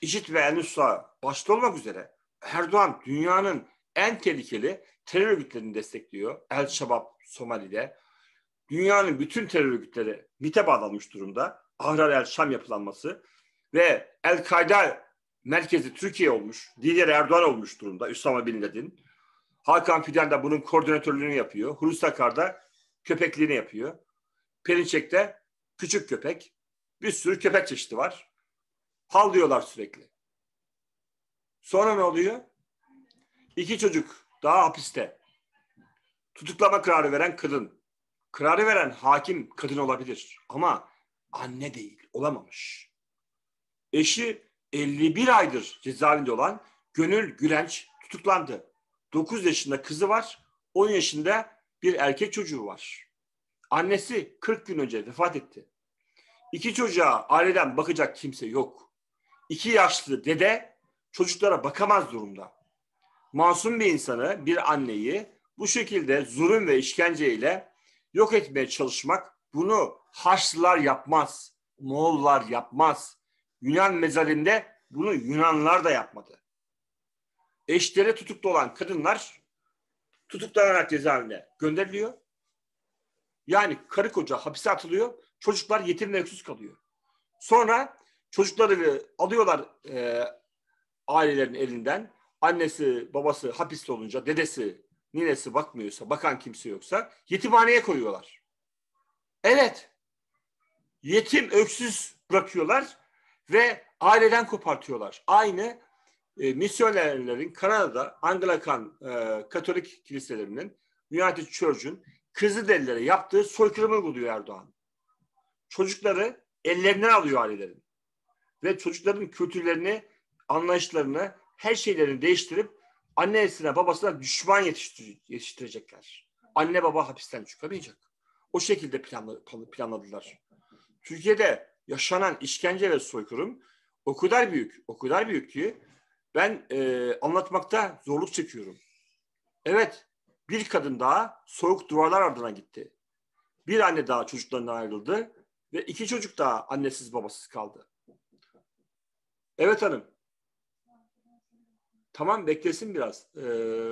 İşit ve Enusra başta olmak üzere Erdoğan dünyanın en tehlikeli terör örgütlerini destekliyor. El Şabab Somali'de. Dünyanın bütün terör örgütleri MIT'e bağlanmış durumda. Ahrar El Şam yapılanması ve El Kaide merkezi Türkiye olmuş. Lideri Erdoğan olmuş durumda. Üsama Bin Laden. Hakan Fidan da bunun koordinatörlüğünü yapıyor. Hulusi Akar da köpekliğini yapıyor. de küçük köpek. Bir sürü köpek çeşidi var. Hal diyorlar sürekli. Sonra ne oluyor? İki çocuk daha hapiste. Tutuklama kararı veren kadın. Kararı veren hakim kadın olabilir ama anne değil, olamamış. Eşi 51 aydır cezaevinde olan Gönül Gülenç tutuklandı. 9 yaşında kızı var, 10 yaşında bir erkek çocuğu var. Annesi 40 gün önce vefat etti. İki çocuğa aileden bakacak kimse yok. İki yaşlı dede çocuklara bakamaz durumda. Masum bir insanı, bir anneyi bu şekilde zulüm ve işkenceyle yok etmeye çalışmak bunu Haçlılar yapmaz, Moğollar yapmaz. Yunan mezarinde bunu Yunanlar da yapmadı. Eşleri tutuklu olan kadınlar tutuklanarak cezaevine gönderiliyor. Yani karı koca hapise atılıyor. Çocuklar yetim ve öksüz kalıyor. Sonra çocukları alıyorlar e, ailelerin elinden annesi babası hapiste olunca dedesi ninesi bakmıyorsa bakan kimse yoksa yetimhaneye koyuyorlar. Evet yetim öksüz bırakıyorlar ve aileden kopartıyorlar. Aynı e, misyonerlerin Kanada'da Anglikan e, Katolik kiliselerinin United Church'un Kızılderililere yaptığı soykırımı uyguluyor Erdoğan. Çocukları ellerinden alıyor ailelerin. Ve çocukların kültürlerini anlayışlarını, her şeylerini değiştirip annesine babasına düşman yetiştirecekler. Anne baba hapisten çıkamayacak. O şekilde planla, planladılar. Türkiye'de yaşanan işkence ve soykırım o kadar büyük, o kadar büyük ki ben e, anlatmakta zorluk çekiyorum. Evet, bir kadın daha soğuk duvarlar ardına gitti. Bir anne daha çocuklarından ayrıldı ve iki çocuk daha annesiz babasız kaldı. Evet hanım, Tamam beklesin biraz. Ee,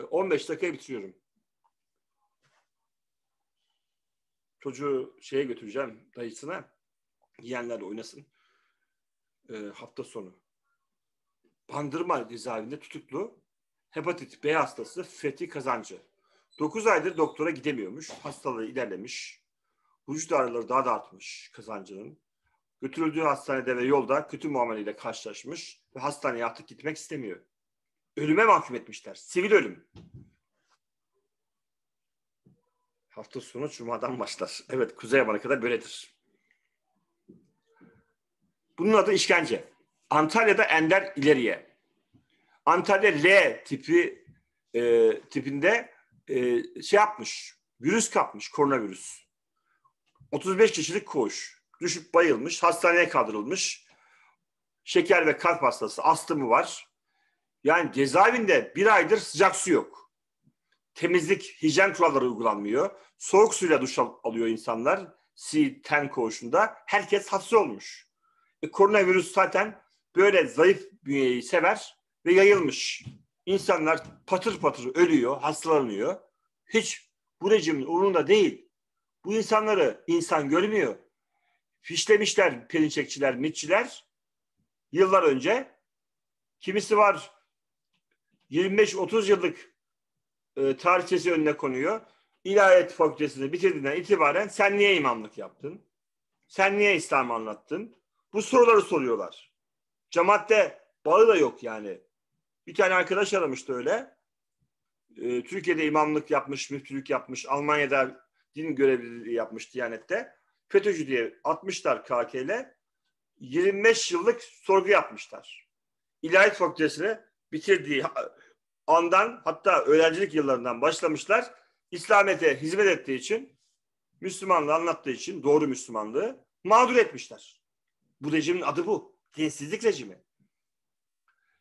15 dakikaya bitiriyorum. Çocuğu şeye götüreceğim dayısına. Yiyenler oynasın. Ee, hafta sonu. Pandırma cezaevinde tutuklu. Hepatit B hastası Fethi Kazancı. 9 aydır doktora gidemiyormuş. Hastalığı ilerlemiş. Vücut ağrıları daha da artmış Kazancı'nın. Götürüldüğü hastanede ve yolda kötü muameleyle karşılaşmış ve hastaneye artık gitmek istemiyor ölüme mahkum etmişler. Sivil ölüm. Hafta sonu Cuma'dan başlar. Evet Kuzey Amerika'da böyledir. Bunun adı işkence. Antalya'da ender ileriye. Antalya L tipi e, tipinde e, şey yapmış. Virüs kapmış koronavirüs. 35 kişilik koğuş. Düşüp bayılmış. Hastaneye kaldırılmış. Şeker ve kalp hastası astımı var. Yani cezaevinde bir aydır sıcak su yok. Temizlik, hijyen kuralları uygulanmıyor. Soğuk suyla duş alıyor insanlar. C10 koğuşunda. Herkes hasta olmuş. E, koronavirüs zaten böyle zayıf bünyeyi sever ve yayılmış. İnsanlar patır patır ölüyor, hastalanıyor. Hiç bu rejimin umurunda değil. Bu insanları insan görmüyor. Fişlemişler pirinçekçiler, mitçiler yıllar önce. Kimisi var 25-30 yıllık e, tarihçesi önüne konuyor. İlahiyat fakültesini bitirdiğinden itibaren sen niye imamlık yaptın? Sen niye İslam anlattın? Bu soruları soruyorlar. Cemaatte bağı da yok yani. Bir tane arkadaş aramıştı öyle. E, Türkiye'de imamlık yapmış, müftülük yapmış, Almanya'da din görevliliği yapmış Diyanet'te. FETÖ'cü diye atmışlar KK'le. 25 yıllık sorgu yapmışlar. İlahiyat Fakültesi'ne bitirdiği andan hatta öğrencilik yıllarından başlamışlar. İslamiyet'e hizmet ettiği için, Müslümanlığı anlattığı için doğru Müslümanlığı mağdur etmişler. Bu rejimin adı bu. Dinsizlik rejimi.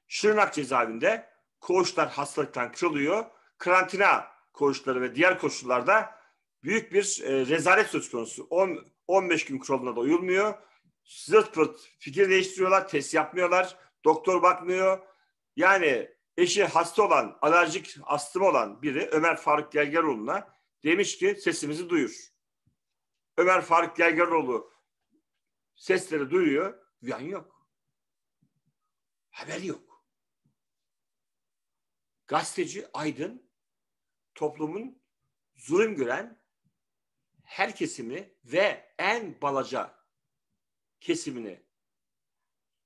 Şırnak cezaevinde koğuşlar hastalıktan kırılıyor. Karantina koğuşları ve diğer koşullarda büyük bir e, rezalet söz konusu. 15 gün kuralına da uyulmuyor. Zırt pırt fikir değiştiriyorlar, test yapmıyorlar, doktor bakmıyor, yani eşi hasta olan, alerjik astım olan biri Ömer Faruk Gelgeroğlu'na demiş ki sesimizi duyur. Ömer Faruk Gelgeroğlu sesleri duyuyor, duyan yok. Haber yok. Gazeteci Aydın toplumun zulüm gören her kesimi ve en balaca kesimini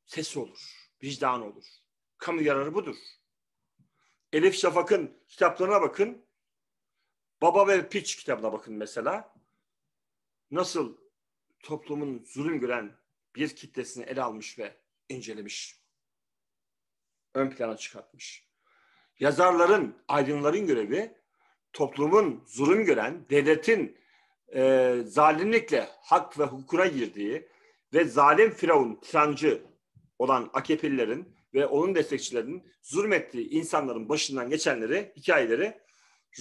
sesi olur, vicdan olur. Kamu yararı budur. Elif Şafak'ın kitaplarına bakın. Baba ve Piç kitabına bakın mesela. Nasıl toplumun zulüm gören bir kitlesini ele almış ve incelemiş. Ön plana çıkartmış. Yazarların, aydınların görevi toplumun zulüm gören, devletin e, zalimlikle hak ve hukuka girdiği ve zalim firavun, tirancı olan AKP'lilerin ve onun destekçilerinin zulmettiği insanların başından geçenleri, hikayeleri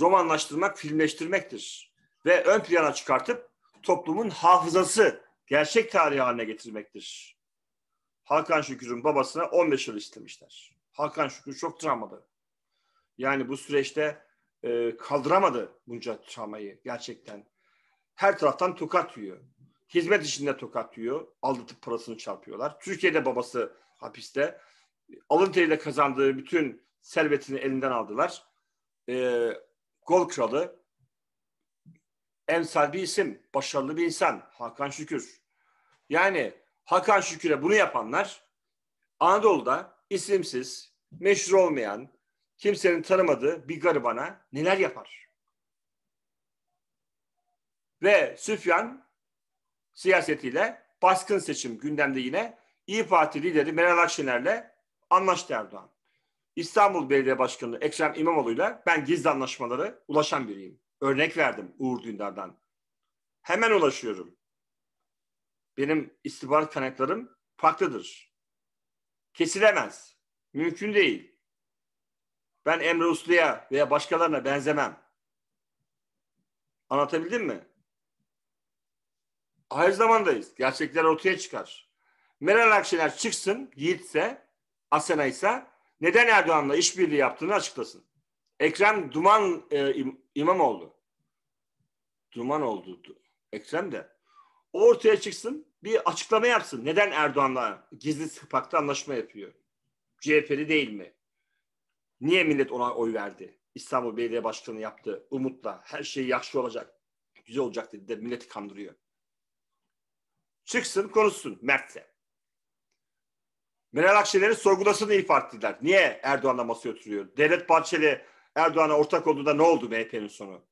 romanlaştırmak, filmleştirmektir. Ve ön plana çıkartıp toplumun hafızası, gerçek tarih haline getirmektir. Hakan Şükür'ün babasına 15 yıl istemişler. Hakan Şükür çok travmalı. Yani bu süreçte e, kaldıramadı bunca travmayı gerçekten. Her taraftan tokat yiyor. Hizmet içinde tokat yiyor. Aldatıp parasını çarpıyorlar. Türkiye'de babası hapiste. Alıntıyla kazandığı bütün servetini elinden aldılar. E, gol kralı, emsal bir isim, başarılı bir insan Hakan Şükür. Yani Hakan Şükür'e bunu yapanlar Anadolu'da isimsiz, meşhur olmayan, kimsenin tanımadığı bir garibana neler yapar? Ve Süfyan siyasetiyle baskın seçim gündemde yine İyi Parti lideri Meral Akşener'le anlaştı Erdoğan. İstanbul Belediye Başkanı Ekrem İmamoğlu'yla ben gizli anlaşmaları ulaşan biriyim. Örnek verdim Uğur Dündar'dan. Hemen ulaşıyorum. Benim istihbarat kaynaklarım farklıdır. Kesilemez. Mümkün değil. Ben Emre Uslu'ya veya başkalarına benzemem. Anlatabildim mi? Hayır zamandayız. Gerçekler ortaya çıkar. Meral Akşener çıksın, yiğitse Asena ise neden Erdoğan'la işbirliği yaptığını açıklasın. Ekrem Duman e, imam oldu. Duman oldu Ekrem de. O ortaya çıksın bir açıklama yapsın. Neden Erdoğan'la gizli sıkpakta anlaşma yapıyor? CHP'li değil mi? Niye millet ona oy verdi? İstanbul Belediye Başkanı yaptı. Umutla her şey yakşı olacak. Güzel olacak dedi de milleti kandırıyor. Çıksın konuşsun Mert'le. Meral Akşener'in sorgulasını ifade Niye Erdoğan'la masaya oturuyor? Devlet Bahçeli Erdoğan'a ortak olduğunda ne oldu MHP'nin sonu?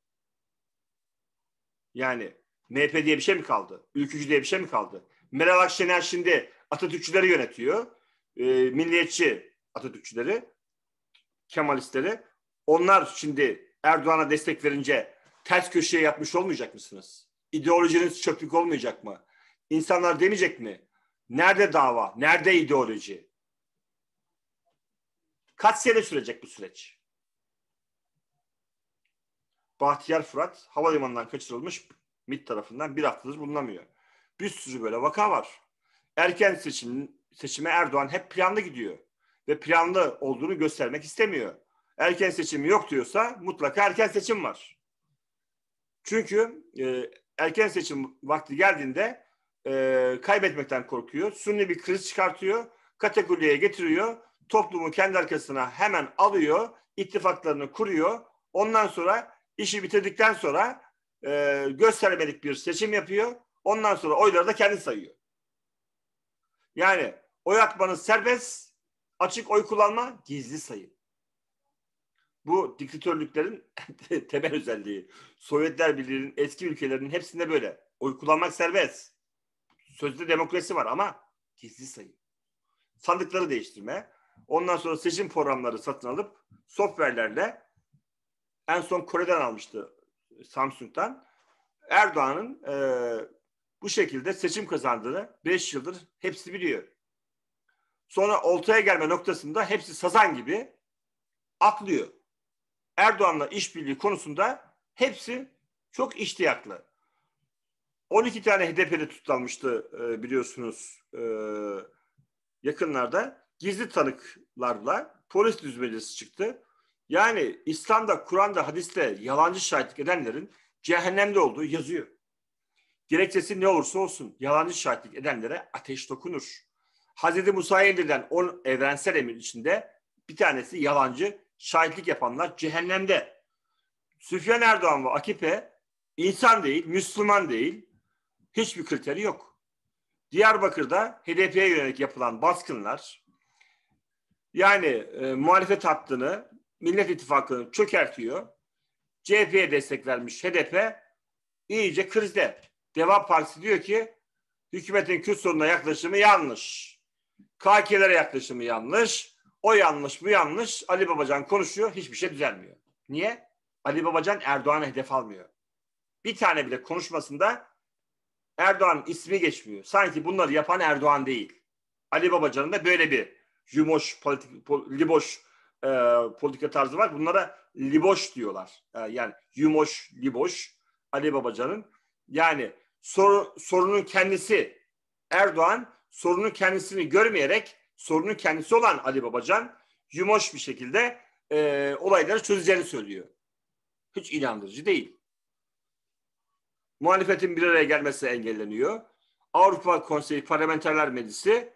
Yani MHP diye bir şey mi kaldı? Ülkücü diye bir şey mi kaldı? Meral Akşener şimdi Atatürkçüleri yönetiyor. E, milliyetçi Atatürkçüleri, Kemalistleri. Onlar şimdi Erdoğan'a destek verince ters köşeye yapmış olmayacak mısınız? İdeolojiniz çöplük olmayacak mı? İnsanlar demeyecek mi? Nerede dava? Nerede ideoloji? Kaç sene sürecek bu süreç? Bahtiyar Fırat havalimanından kaçırılmış MİT tarafından bir haftadır bulunamıyor. Bir sürü böyle vaka var. Erken seçim, seçime Erdoğan hep planlı gidiyor. Ve planlı olduğunu göstermek istemiyor. Erken seçim yok diyorsa mutlaka erken seçim var. Çünkü e, erken seçim vakti geldiğinde e, kaybetmekten korkuyor. Sünni bir kriz çıkartıyor, kategoriye getiriyor, toplumu kendi arkasına hemen alıyor, ittifaklarını kuruyor. Ondan sonra işi bitirdikten sonra e, göstermelik bir seçim yapıyor. Ondan sonra oyları da kendi sayıyor. Yani oy atmanız serbest, açık oy kullanma gizli sayı. Bu diktatörlüklerin temel özelliği. Sovyetler Birliği'nin eski ülkelerinin hepsinde böyle. Oy kullanmak serbest. Sözde demokrasi var ama gizli sayım. Sandıkları değiştirme. Ondan sonra seçim programları satın alıp softwarelerle en son Kore'den almıştı Samsung'dan. Erdoğan'ın e, bu şekilde seçim kazandığını 5 yıldır hepsi biliyor. Sonra oltaya gelme noktasında hepsi sazan gibi aklıyor. Erdoğan'la işbirliği konusunda hepsi çok iştiyaklı. 12 tane HDP'li tutulmuştu e, biliyorsunuz e, yakınlarda. Gizli tanıklarla polis düzmecesi çıktı. Yani İslam'da, Kur'an'da, hadiste yalancı şahitlik edenlerin cehennemde olduğu yazıyor. Gerekçesi ne olursa olsun yalancı şahitlik edenlere ateş dokunur. Hazreti Musa'ya indirilen 10 evrensel emir içinde bir tanesi yalancı şahitlik yapanlar cehennemde. Süfyan Erdoğan ve Akipe insan değil, Müslüman değil, hiçbir kriteri yok. Diyarbakır'da HDP'ye yönelik yapılan baskınlar yani e, muhalefet hattını Millet İttifakı'nı çökertiyor. CHP'ye destek vermiş HDP iyice krizde. Deva Partisi diyor ki hükümetin Kürt sorununa yaklaşımı yanlış. KK'lere yaklaşımı yanlış. O yanlış, bu yanlış. Ali Babacan konuşuyor, hiçbir şey düzelmiyor. Niye? Ali Babacan Erdoğan'a hedef almıyor. Bir tane bile konuşmasında Erdoğan ismi geçmiyor. Sanki bunları yapan Erdoğan değil. Ali Babacan'ın da böyle bir Jumoş politik, pol, Liboş e, politika tarzı var. Bunlara Liboş diyorlar. E, yani Jumoş, Liboş, Ali Babacan'ın. Yani soru, sorunun kendisi Erdoğan sorunun kendisini görmeyerek sorunun kendisi olan Ali Babacan yumoş bir şekilde e, olayları çözeceğini söylüyor. Hiç inandırıcı değil muhalefetin bir araya gelmesi engelleniyor. Avrupa Konseyi Parlamenterler Meclisi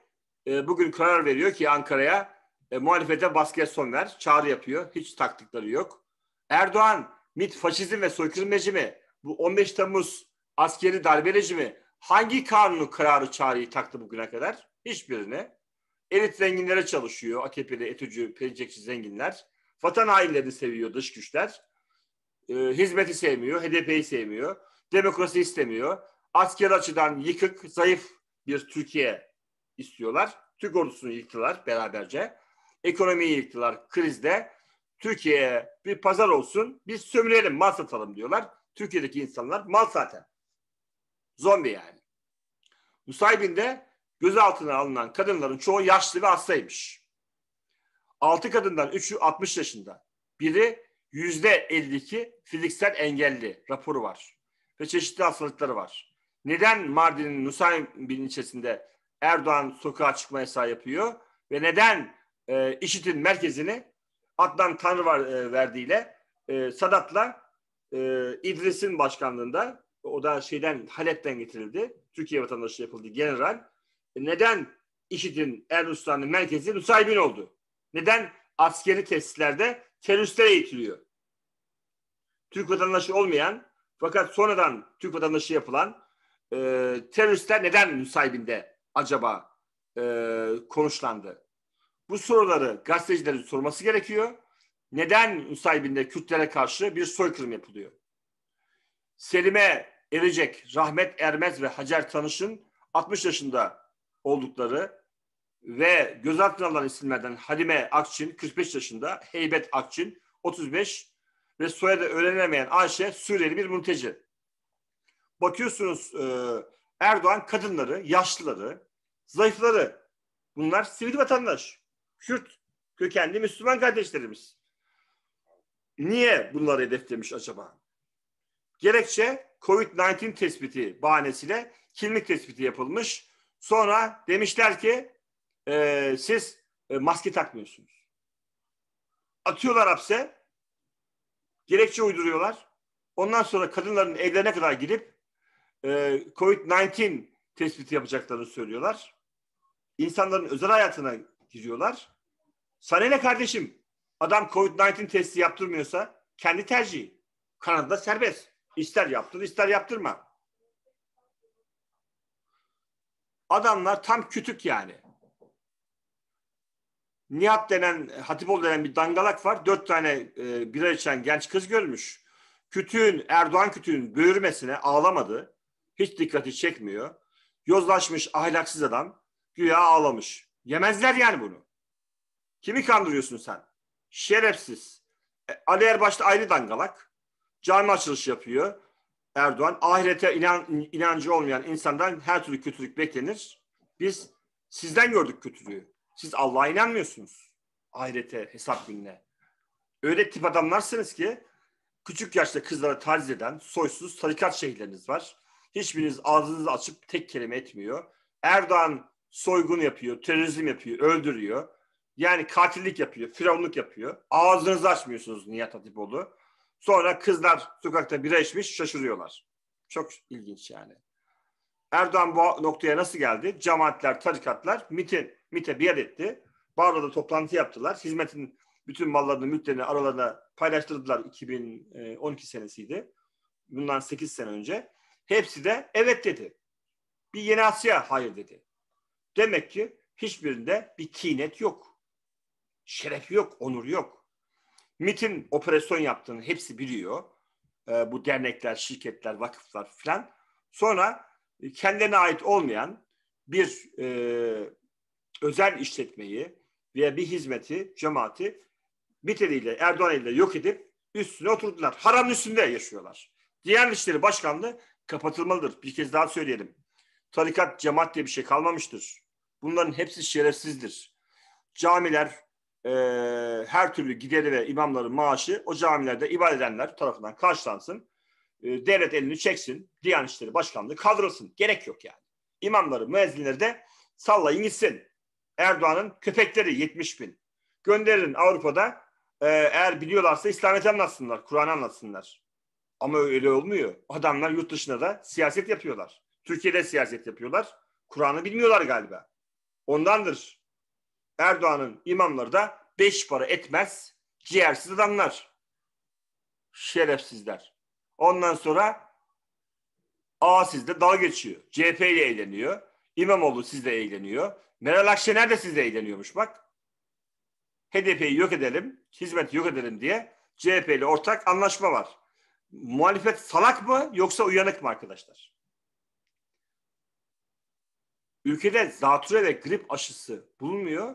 e, bugün karar veriyor ki Ankara'ya e, muhalefete baskıya son ver, çağrı yapıyor. Hiç taktikleri yok. Erdoğan, MIT faşizm ve soykırım rejimi, bu 15 Temmuz askeri darbe rejimi hangi kanunu kararı çağrıyı taktı bugüne kadar? hiçbirini. Elit zenginlere çalışıyor. AKP'li, etücü, pericekçi zenginler. Vatan hainlerini seviyor dış güçler. E, hizmeti sevmiyor, HDP'yi sevmiyor. Demokrasi istemiyor. Asker açıdan yıkık, zayıf bir Türkiye istiyorlar. Türk ordusunu yıktılar beraberce. Ekonomiyi yıktılar krizde. Türkiye'ye bir pazar olsun, biz sömürelim, mal satalım diyorlar. Türkiye'deki insanlar mal zaten. Zombi yani. Nusaybin'de gözaltına alınan kadınların çoğu yaşlı ve hastaymış. Altı kadından üçü 60 yaşında. Biri yüzde 52 fiziksel engelli raporu var ve çeşitli hastalıkları var. Neden Mardin'in Nusaybin ilçesinde Erdoğan sokağa çıkma yasağı yapıyor ve neden e, IŞİD'in merkezini Adnan Tanrıvar e, verdiğiyle e, Sadat'la e, İdris'in başkanlığında o da şeyden Halep'ten getirildi. Türkiye vatandaşı yapıldı general. E, neden IŞİD'in Erdoğan'ın merkezi Nusaybin oldu? Neden askeri tesislerde teröristlere eğitiliyor? Türk vatandaşı olmayan fakat sonradan Türk vatandaşı yapılan e, teröristler neden müsahibinde acaba e, konuşlandı? Bu soruları gazetecilerin sorması gerekiyor. Neden müsahibinde Kürtlere karşı bir soykırım yapılıyor? Selime Erecek, Rahmet Ermez ve Hacer Tanış'ın 60 yaşında oldukları ve gözaltına alınan isimlerden Halime Akçin 45 yaşında, Heybet Akçin 35 ve soyadı öğrenemeyen Ayşe Suriyeli bir mülteci. Bakıyorsunuz e, Erdoğan kadınları, yaşlıları, zayıfları bunlar sivil vatandaş. Kürt kökenli Müslüman kardeşlerimiz. Niye bunları hedeflemiş acaba? Gerekçe COVID-19 tespiti bahanesiyle kimlik tespiti yapılmış. Sonra demişler ki e, siz e, maske takmıyorsunuz. Atıyorlar hapse gerekçe uyduruyorlar. Ondan sonra kadınların evlerine kadar girip e, COVID-19 tespiti yapacaklarını söylüyorlar. İnsanların özel hayatına giriyorlar. Sana ne kardeşim? Adam COVID-19 testi yaptırmıyorsa kendi tercihi. Kanada serbest. İster yaptır, ister yaptırma. Adamlar tam kütük yani. Nihat denen, Hatipol denen bir dangalak var. Dört tane e, bira içen genç kız görmüş. Kütüğün, Erdoğan kütüğün böğürmesine ağlamadı. Hiç dikkati çekmiyor. Yozlaşmış ahlaksız adam güya ağlamış. Yemezler yani bunu. Kimi kandırıyorsun sen? Şerefsiz. E, Ali Erbaş'ta aynı dangalak. Cami açılışı yapıyor. Erdoğan ahirete inan, inancı olmayan insandan her türlü kötülük beklenir. Biz sizden gördük kötülüğü. Siz Allah'a inanmıyorsunuz. Ahirete, hesap gününe. Öyle tip adamlarsınız ki küçük yaşta kızlara taciz eden soysuz tarikat şehirleriniz var. Hiçbiriniz ağzınızı açıp tek kelime etmiyor. Erdoğan soygun yapıyor, terörizm yapıyor, öldürüyor. Yani katillik yapıyor, firavunluk yapıyor. Ağzınızı açmıyorsunuz Nihat Hatipoğlu. Sonra kızlar sokakta bira içmiş şaşırıyorlar. Çok ilginç yani. Erdoğan bu noktaya nasıl geldi? Cemaatler, tarikatlar mitin MIT'e biat etti. Bağla'da toplantı yaptılar. Hizmetin bütün mallarını, mülklerini aralarına paylaştırdılar 2012 senesiydi. Bundan 8 sene önce. Hepsi de evet dedi. Bir Yeni Asya hayır dedi. Demek ki hiçbirinde bir kinet yok. Şeref yok, onur yok. MIT'in operasyon yaptığını hepsi biliyor. E, bu dernekler, şirketler, vakıflar filan. Sonra kendine ait olmayan bir e, özel işletmeyi veya bir hizmeti, cemaati biteliyle Erdoğan ile yok edip üstüne oturdular. Haram üstünde yaşıyorlar. Diğer İşleri Başkanlığı kapatılmalıdır. Bir kez daha söyleyelim. Tarikat, cemaat diye bir şey kalmamıştır. Bunların hepsi şerefsizdir. Camiler e, her türlü gideri ve imamların maaşı o camilerde ibadet edenler tarafından karşılansın. E, devlet elini çeksin. Diyanet İşleri Başkanlığı kaldırılsın. Gerek yok yani. İmamları, müezzinleri de sallayın gitsin. Erdoğan'ın köpekleri 70 bin. Gönderin Avrupa'da e, eğer biliyorlarsa İslamiyet anlatsınlar, Kur'an'ı anlatsınlar. Ama öyle olmuyor. Adamlar yurt dışına da siyaset yapıyorlar. Türkiye'de siyaset yapıyorlar. Kur'an'ı bilmiyorlar galiba. Ondandır. Erdoğan'ın imamları da beş para etmez ciğersiz adamlar. Şerefsizler. Ondan sonra A sizde dal geçiyor. CHP ile eğleniyor. İmamoğlu sizle eğleniyor. Meral Akşener de sizle eğleniyormuş bak. HDP'yi yok edelim, hizmet yok edelim diye CHP ile ortak anlaşma var. Muhalefet salak mı yoksa uyanık mı arkadaşlar? Ülkede zatürre ve grip aşısı bulunmuyor.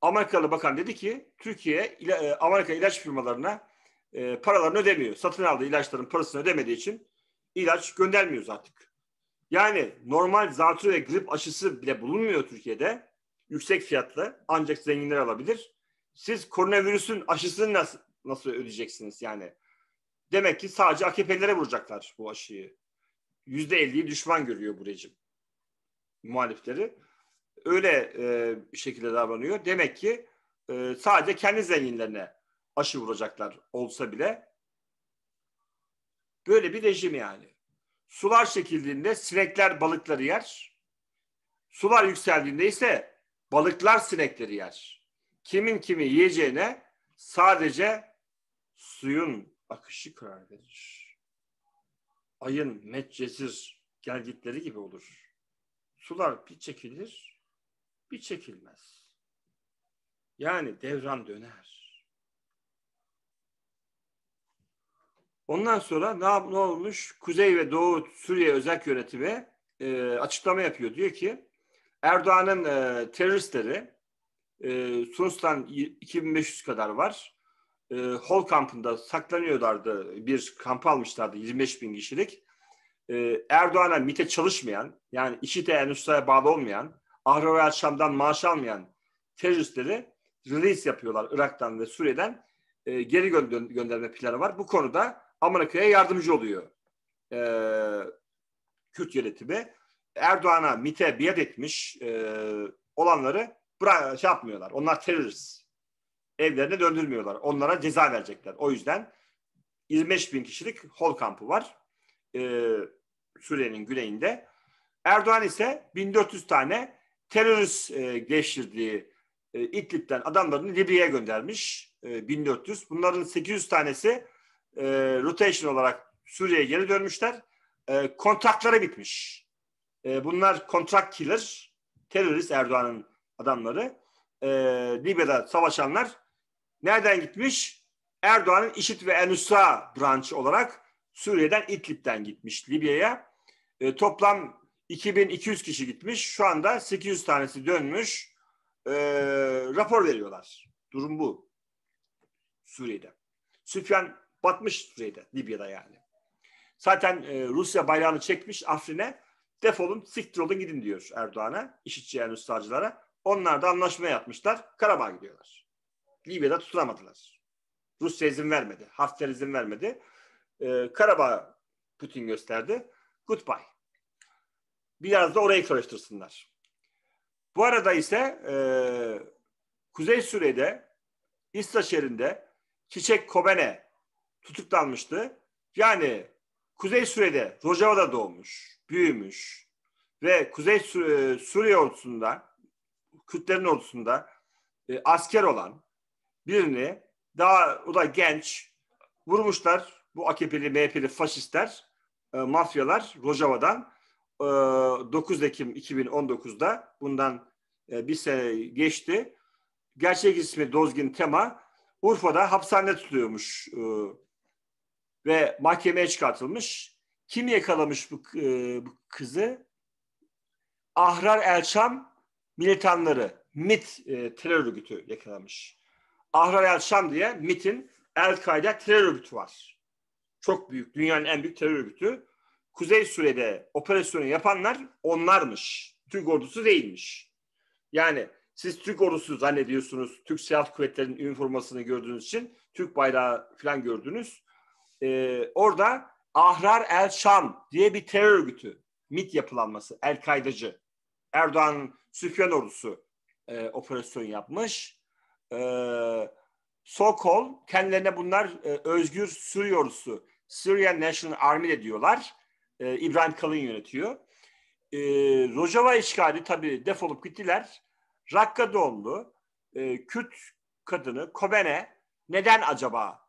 Amerikalı bakan dedi ki Türkiye e, Amerika ilaç firmalarına e, paralarını ödemiyor. Satın aldığı ilaçların parasını ödemediği için ilaç göndermiyoruz artık. Yani normal zatürre grip aşısı bile bulunmuyor Türkiye'de. Yüksek fiyatlı ancak zenginler alabilir. Siz koronavirüsün aşısını nasıl, nasıl ödeyeceksiniz yani? Demek ki sadece AKP'lere vuracaklar bu aşıyı. Yüzde elliyi düşman görüyor bu rejim muhalifleri. Öyle e, bir şekilde davranıyor. Demek ki e, sadece kendi zenginlerine aşı vuracaklar olsa bile. Böyle bir rejim yani. Sular çekildiğinde sinekler balıkları yer. Sular yükseldiğinde ise balıklar sinekleri yer. Kimin kimi yiyeceğine sadece suyun akışı karar verir. Ayın metcezir gelgitleri gibi olur. Sular bir çekilir, bir çekilmez. Yani devran döner. Ondan sonra ne, ne olmuş? Kuzey ve Doğu Suriye özel yönetimi e, açıklama yapıyor. Diyor ki Erdoğan'ın e, teröristleri e, Sunus'tan 2500 kadar var. E, Hol kampında saklanıyorlardı. Bir kamp almışlardı 25 bin kişilik. E, Erdoğan'a MIT'e çalışmayan yani IŞİD'e Enusra'ya bağlı olmayan Ahrar ve maaş almayan teröristleri release yapıyorlar Irak'tan ve Suriye'den e, geri gönderme planı var. Bu konuda Amerika'ya yardımcı oluyor e, Kürt yönetimi. Erdoğan'a MIT'e biat etmiş e, olanları bıra- şey yapmıyorlar. Onlar terörist. Evlerine döndürmüyorlar. Onlara ceza verecekler. O yüzden 25 bin kişilik Hol kampı var. E, Suriye'nin güneyinde. Erdoğan ise 1400 tane terörist e, geçirdiği e, İdlib'den adamlarını Libya'ya göndermiş. E, 1400. Bunların 800 tanesi e, rotation olarak Suriye'ye geri dönmüşler. E, kontrakları bitmiş. E, bunlar kontrak killer, terörist Erdoğan'ın adamları. E, Libya'da savaşanlar nereden gitmiş? Erdoğan'ın İşit ve enusa branşı olarak Suriye'den İdlib'den gitmiş Libya'ya. E, toplam 2200 kişi gitmiş. Şu anda 800 tanesi dönmüş. E, rapor veriyorlar. Durum bu. Suriye'de. Süfyan Batmış Suriye'de, Libya'da yani. Zaten e, Rusya bayrağını çekmiş Afrin'e. Defolun, siktir olun gidin diyor Erdoğan'a, işitçi yani ustacılara. Onlar da anlaşma yapmışlar. Karabağ gidiyorlar. Libya'da tutulamadılar. Rusya izin vermedi. Hafter izin vermedi. Ee, Karabağ Putin gösterdi. Goodbye. Biraz da orayı karıştırsınlar. Bu arada ise e, Kuzey Suriye'de İsraçer'inde Çiçek Kobene tutuklanmıştı. Yani Kuzey Suriye'de Rojava'da doğmuş, büyümüş ve Kuzey Suriye ordusunda, Kürtlerin ordusunda e, asker olan birini daha o da genç vurmuşlar bu AKP'li, MHP'li faşistler, e, mafyalar Rojava'dan e, 9 Ekim 2019'da bundan e, bir sene geçti. Gerçek ismi Dozgin Tema Urfa'da hapishanede tutuyormuş e, ve mahkemeye çıkartılmış. Kim yakalamış bu, e, bu kızı? Ahrar Elçam militanları, MIT e, terör örgütü yakalamış. Ahrar Elçam diye MIT'in El-Kaide terör örgütü var. Çok büyük, dünyanın en büyük terör örgütü. Kuzey Suriye'de operasyonu yapanlar onlarmış. Türk ordusu değilmiş. Yani siz Türk ordusu zannediyorsunuz. Türk Silahlı Kuvvetleri'nin üniformasını gördüğünüz için Türk bayrağı falan gördünüz e, orada Ahrar El Şam diye bir terör örgütü, MIT yapılanması, El Kaydacı, Erdoğan Süfyan ordusu e, operasyon yapmış. E, ee, Sokol, kendilerine bunlar e, özgür Suriye ordusu, Syrian National Army de diyorlar. E, İbrahim Kalın yönetiyor. E, Rojava işgali tabii defolup gittiler. Rakka doğumlu, e, Kürt kadını Kobene neden acaba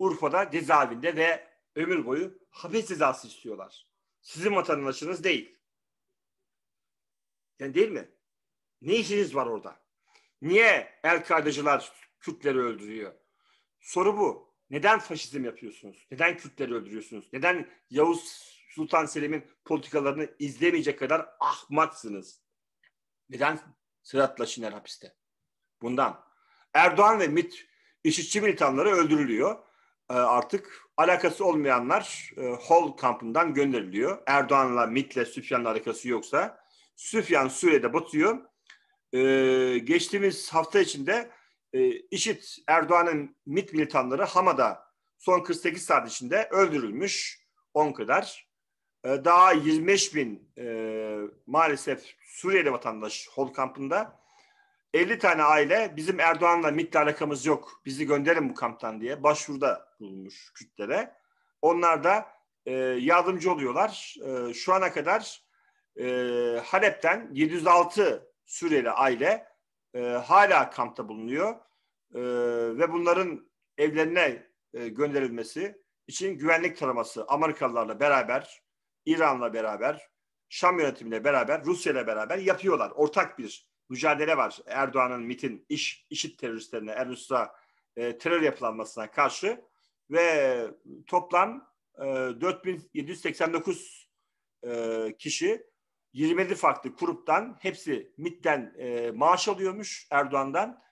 Urfa'da cezaevinde ve ömür boyu hapis cezası istiyorlar. Sizin vatandaşınız değil. Yani değil mi? Ne işiniz var orada? Niye el kaydacılar Kürtleri öldürüyor? Soru bu. Neden faşizm yapıyorsunuz? Neden Kürtleri öldürüyorsunuz? Neden Yavuz Sultan Selim'in politikalarını izlemeyecek kadar ahmaksınız? Neden Sırat'la Şiner hapiste? Bundan. Erdoğan ve MİT, işçi militanları öldürülüyor. E, artık alakası olmayanlar e, Hol kampından gönderiliyor. Erdoğan'la, MIT'le, Süfyan'la alakası yoksa. Süfyan Suriye'de batıyor. E, geçtiğimiz hafta içinde işit Erdoğan'ın MIT militanları Hama'da son 48 saat içinde öldürülmüş 10 kadar. Daha 25 bin maalesef Suriye'de vatandaş Hol kampında 50 tane aile bizim Erdoğan'la MİT'le alakamız yok. Bizi gönderin bu kamptan diye başvuruda bulunmuş Kürtlere. Onlar da e, yardımcı oluyorlar. E, şu ana kadar e, Halep'ten 706 Suriyeli aile e, hala kampta bulunuyor. E, ve bunların evlerine e, gönderilmesi için güvenlik taraması Amerikalılarla beraber, İran'la beraber, Şam yönetimiyle beraber, Rusya'yla beraber yapıyorlar. Ortak bir mücadele var. Erdoğan'ın MIT'in iş, işit teröristlerine, Erlus'a e, terör yapılanmasına karşı ve toplam e, 4789 e, kişi 27 farklı gruptan hepsi MIT'ten e, maaş alıyormuş Erdoğan'dan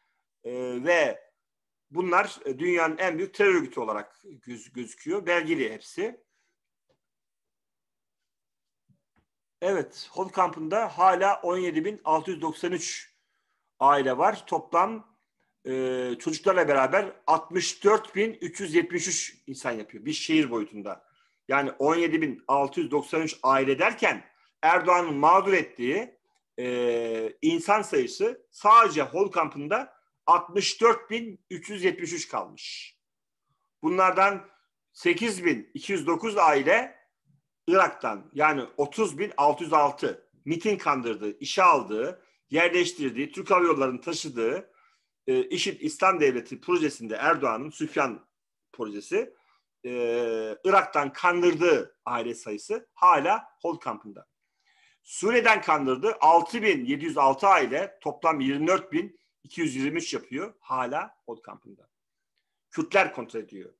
e, ve bunlar e, dünyanın en büyük terör örgütü olarak göz, gözüküyor. Belgeli hepsi. Evet, Home kampında hala 17.693 aile var. Toplam e, çocuklarla beraber 64.373 insan yapıyor bir şehir boyutunda. Yani 17.693 aile derken Erdoğan'ın mağdur ettiği e, insan sayısı sadece Hol kampında 64.373 kalmış. Bunlardan 8.209 aile Irak'tan yani 30.606 MIT'in kandırdığı, işe aldığı, yerleştirdiği, Türk Hava Yolları'nın taşıdığı e, ee, IŞİD İslam Devleti projesinde Erdoğan'ın Süfyan projesi e, Irak'tan kandırdığı aile sayısı hala hold kampında. Suriye'den kandırdığı 6.706 aile toplam 24.223 yapıyor hala hold kampında. Kürtler kontrol ediyor.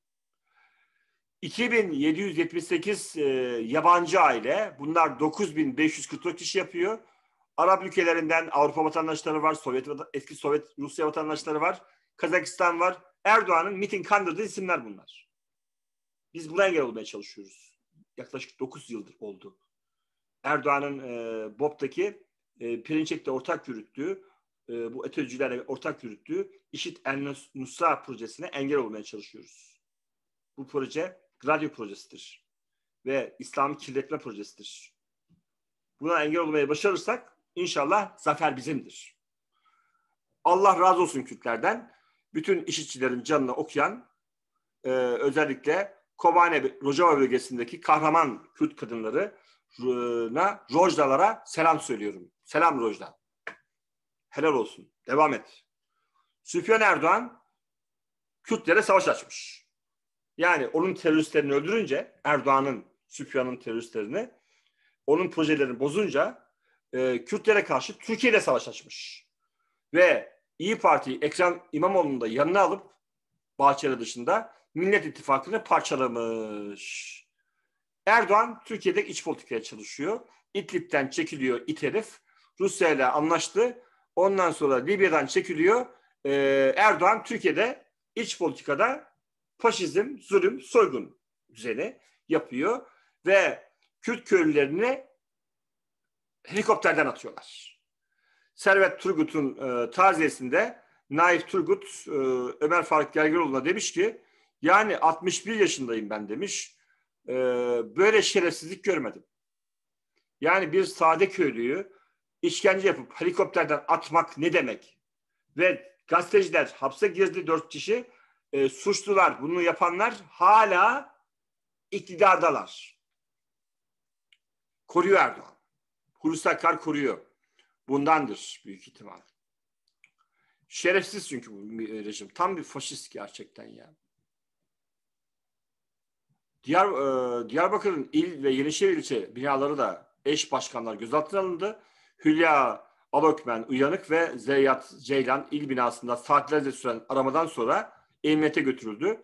2778 e, yabancı aile. Bunlar 9544 kişi yapıyor. Arap ülkelerinden Avrupa vatandaşları var, Sovyet eski Sovyet Rusya vatandaşları var, Kazakistan var. Erdoğan'ın miting kandırdığı isimler bunlar. Biz buna engel olmaya çalışıyoruz. Yaklaşık 9 yıldır oldu. Erdoğan'ın e, BOP'taki e, Perinçek'le ortak yürüttüğü, e, bu ETÖ'cülerle ortak yürüttüğü İşit El Nusra projesine engel olmaya çalışıyoruz. Bu proje radyo projesidir ve İslam'ı kirletme projesidir. Buna engel olmaya başarırsak inşallah zafer bizimdir. Allah razı olsun Kürtlerden. Bütün işitçilerin canına okuyan e, özellikle Kobane, Rojava bölgesindeki kahraman Kürt kadınlarına, Rojdalara selam söylüyorum. Selam Rojda. Helal olsun. Devam et. Süfyan Erdoğan Kürtlere savaş açmış. Yani onun teröristlerini öldürünce Erdoğan'ın, Süfyan'ın teröristlerini onun projelerini bozunca e, Kürtlere karşı Türkiye'de savaş açmış. Ve İyi Parti Ekrem İmamoğlu'nun da yanına alıp Bahçeli dışında Millet İttifakı'nı parçalamış. Erdoğan Türkiye'de iç politikaya çalışıyor. İdlib'den çekiliyor İterif, Rusya ile anlaştı. Ondan sonra Libya'dan çekiliyor. Ee, Erdoğan Türkiye'de iç politikada faşizm, zulüm, soygun düzeni yapıyor ve Kürt köylülerini helikopterden atıyorlar. Servet Turgut'un e, taziyesinde Naif Turgut e, Ömer Faruk Gergeroğlu'na demiş ki yani 61 yaşındayım ben demiş. E, böyle şerefsizlik görmedim. Yani bir sade köylüyü işkence yapıp helikopterden atmak ne demek? Ve gazeteciler hapse girdi dört kişi e, suçlular, bunu yapanlar hala iktidardalar. Koruyor Erdoğan. Hulusi Akar koruyor. Bundandır büyük ihtimal. Şerefsiz çünkü bu rejim. Tam bir faşist gerçekten ya. Diyar, e, Diyarbakır'ın il ve Yenişehir ilçe binaları da eş başkanlar gözaltına alındı. Hülya Alokmen Uyanık ve Zeyyat Ceylan il binasında saatlerce süren aramadan sonra emniyete götürüldü.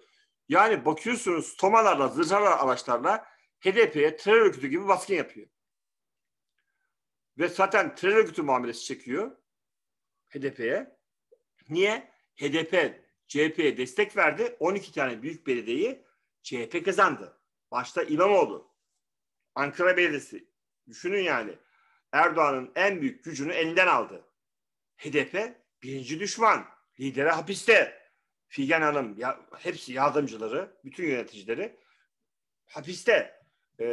Yani bakıyorsunuz tomalarla, zırhlarla araçlarla HDP'ye terör örgütü gibi baskın yapıyor. Ve zaten terör örgütü muamelesi çekiyor HDP'ye. Niye? HDP CHP'ye destek verdi. 12 tane büyük belediyeyi CHP kazandı. Başta İmamoğlu. Ankara Belediyesi. Düşünün yani. Erdoğan'ın en büyük gücünü elinden aldı. HDP birinci düşman. Lideri hapiste. Figen Hanım ya, hepsi yardımcıları, bütün yöneticileri hapiste. E,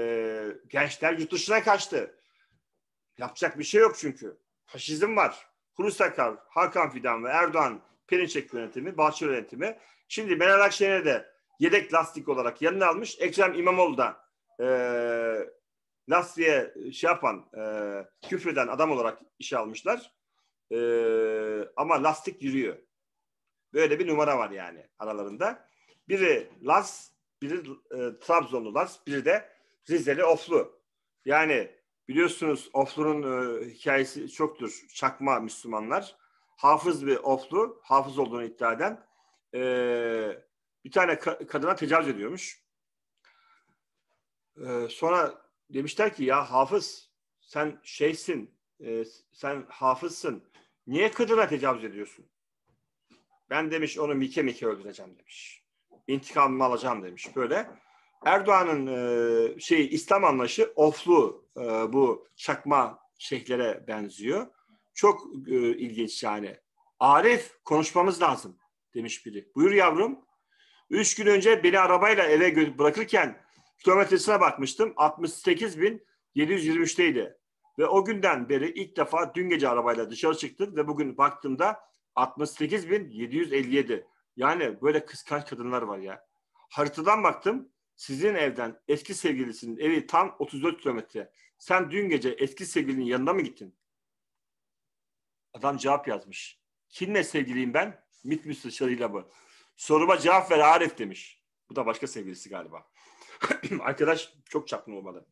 gençler yurt dışına kaçtı. Yapacak bir şey yok çünkü. Faşizm var. Hulusi Hakan Fidan ve Erdoğan Perinçek yönetimi, Bahçeli yönetimi. Şimdi Meral Akşener'e de yedek lastik olarak yanına almış. Ekrem İmamoğlu da e, lastiğe şey yapan, e, küfreden adam olarak işe almışlar. E, ama lastik yürüyor. Böyle bir numara var yani aralarında. Biri Las, biri e, Trabzonlu Las, biri de Rizeli Oflu. Yani biliyorsunuz Oflu'nun e, hikayesi çoktur. Çakma Müslümanlar. Hafız bir Oflu, hafız olduğunu iddia eden e, bir tane ka- kadına tecavüz ediyormuş. E, sonra demişler ki ya hafız sen şeysin, e, sen hafızsın. Niye kadına tecavüz ediyorsun? Ben demiş onu mike mike öldüreceğim demiş. İntikamımı alacağım demiş böyle. Erdoğan'ın e, şey İslam anlayışı oflu e, bu çakma şeyhlere benziyor. Çok e, ilginç yani. Arif konuşmamız lazım demiş biri. Buyur yavrum. Üç gün önce beni arabayla eve bırakırken kilometresine bakmıştım. 68.723'teydi. Ve o günden beri ilk defa dün gece arabayla dışarı çıktım ve bugün baktığımda 68.757. Yani böyle kıskanç kadınlar var ya. Haritadan baktım. Sizin evden eski sevgilisinin evi tam 34 kilometre. Sen dün gece eski sevgilinin yanına mı gittin? Adam cevap yazmış. Kimle sevgiliyim ben? MİT müsteşarıyla bu. Soruma cevap ver Arif demiş. Bu da başka sevgilisi galiba. Arkadaş çok çapkın olmalı.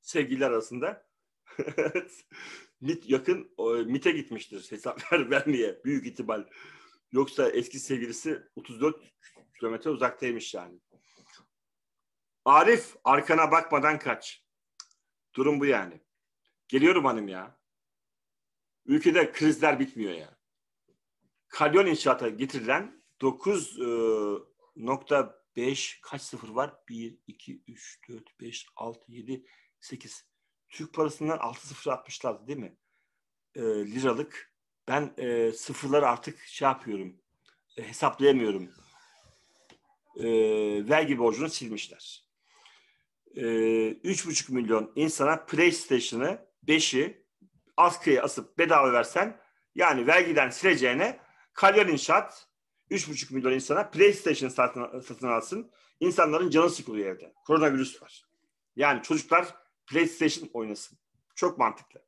Sevgililer arasında MIT yakın MIT'e gitmiştir hesap ver vermeye büyük ihtimal. Yoksa eski sevgilisi 34 kilometre uzaktaymış yani. Arif arkana bakmadan kaç. Durum bu yani. Geliyorum hanım ya. Ülkede krizler bitmiyor ya. Kalyon inşaata getirilen 9.5 e, kaç sıfır var? 1, 2, 3, 4, 5, 6, 7, 8. Türk parasından 6 sıfır atmışlardı değil mi? E, liralık. Ben e, sıfırlar artık şey yapıyorum. E, hesaplayamıyorum. E, vergi borcunu silmişler. E, ee, 3,5 milyon insana PlayStation'ı 5'i askıya asıp bedava versen yani vergiden sileceğine kalyon inşaat 3,5 milyon insana PlayStation satın, satın alsın. İnsanların canı sıkılıyor evde. Koronavirüs var. Yani çocuklar PlayStation oynasın. Çok mantıklı.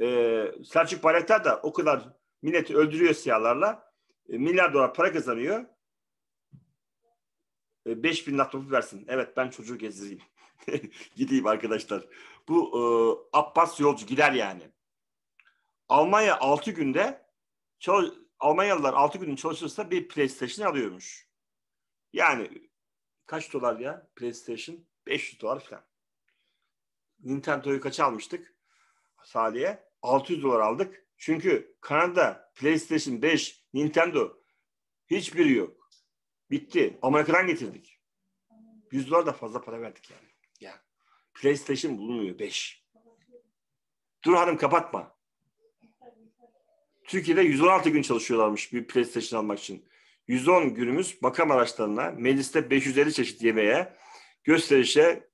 Ee, Selçuk Bayraktar da o kadar milleti öldürüyor siyahlarla. E, milyar dolar para kazanıyor. E, bin laptopu versin. Evet ben çocuğu gezdireyim. Gideyim arkadaşlar. Bu e, Abbas yolcu gider yani. Almanya 6 günde Almanyalılar 6 günün çalışırsa bir PlayStation alıyormuş. Yani kaç dolar ya PlayStation? 500 dolar falan. Nintendo'yu kaç almıştık? Salih'e 600 dolar aldık. Çünkü Kanada PlayStation 5, Nintendo hiçbiri yok. Bitti. Amerika'dan getirdik. 100 dolar da fazla para verdik yani. Ya. PlayStation bulunmuyor 5. Dur hanım kapatma. Türkiye'de 116 gün çalışıyorlarmış bir PlayStation almak için. 110 günümüz bakım araçlarına, mecliste 550 çeşit yemeğe, gösterişe,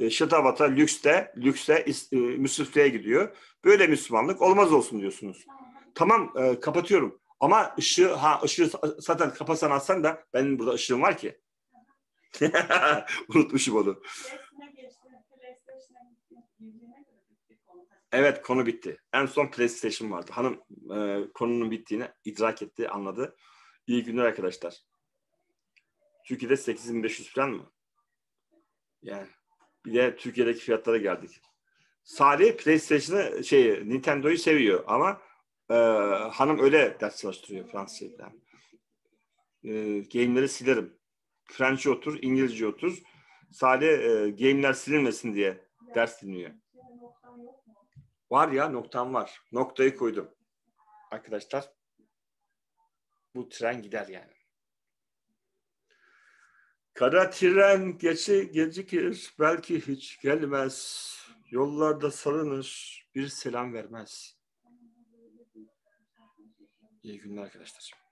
e, şıtavata, lükste, lükse, e, müsrifliğe gidiyor. Böyle Müslümanlık olmaz olsun diyorsunuz. Tamam e, kapatıyorum. Ama ışığı, ha ışığı zaten kapasan atsan da benim burada ışığım var ki. Unutmuşum onu. Evet konu bitti. En son PlayStation vardı. Hanım e, konunun bittiğini idrak etti, anladı. İyi günler arkadaşlar. Türkiye'de 8500 falan mı? Yani bir de Türkiye'deki fiyatlara geldik. Salih PlayStation'ı şey Nintendo'yu seviyor ama e, hanım öyle ders çalıştırıyor Fransızca'dan. E, game'leri silerim. French'e otur, İngilizce otur. Salih e, game'ler silinmesin diye ders dinliyor. Var ya noktam var. Noktayı koydum. Arkadaşlar bu tren gider yani. Kara tren geçe gecikir, belki hiç gelmez. Yollarda salınır, bir selam vermez. İyi günler arkadaşlar.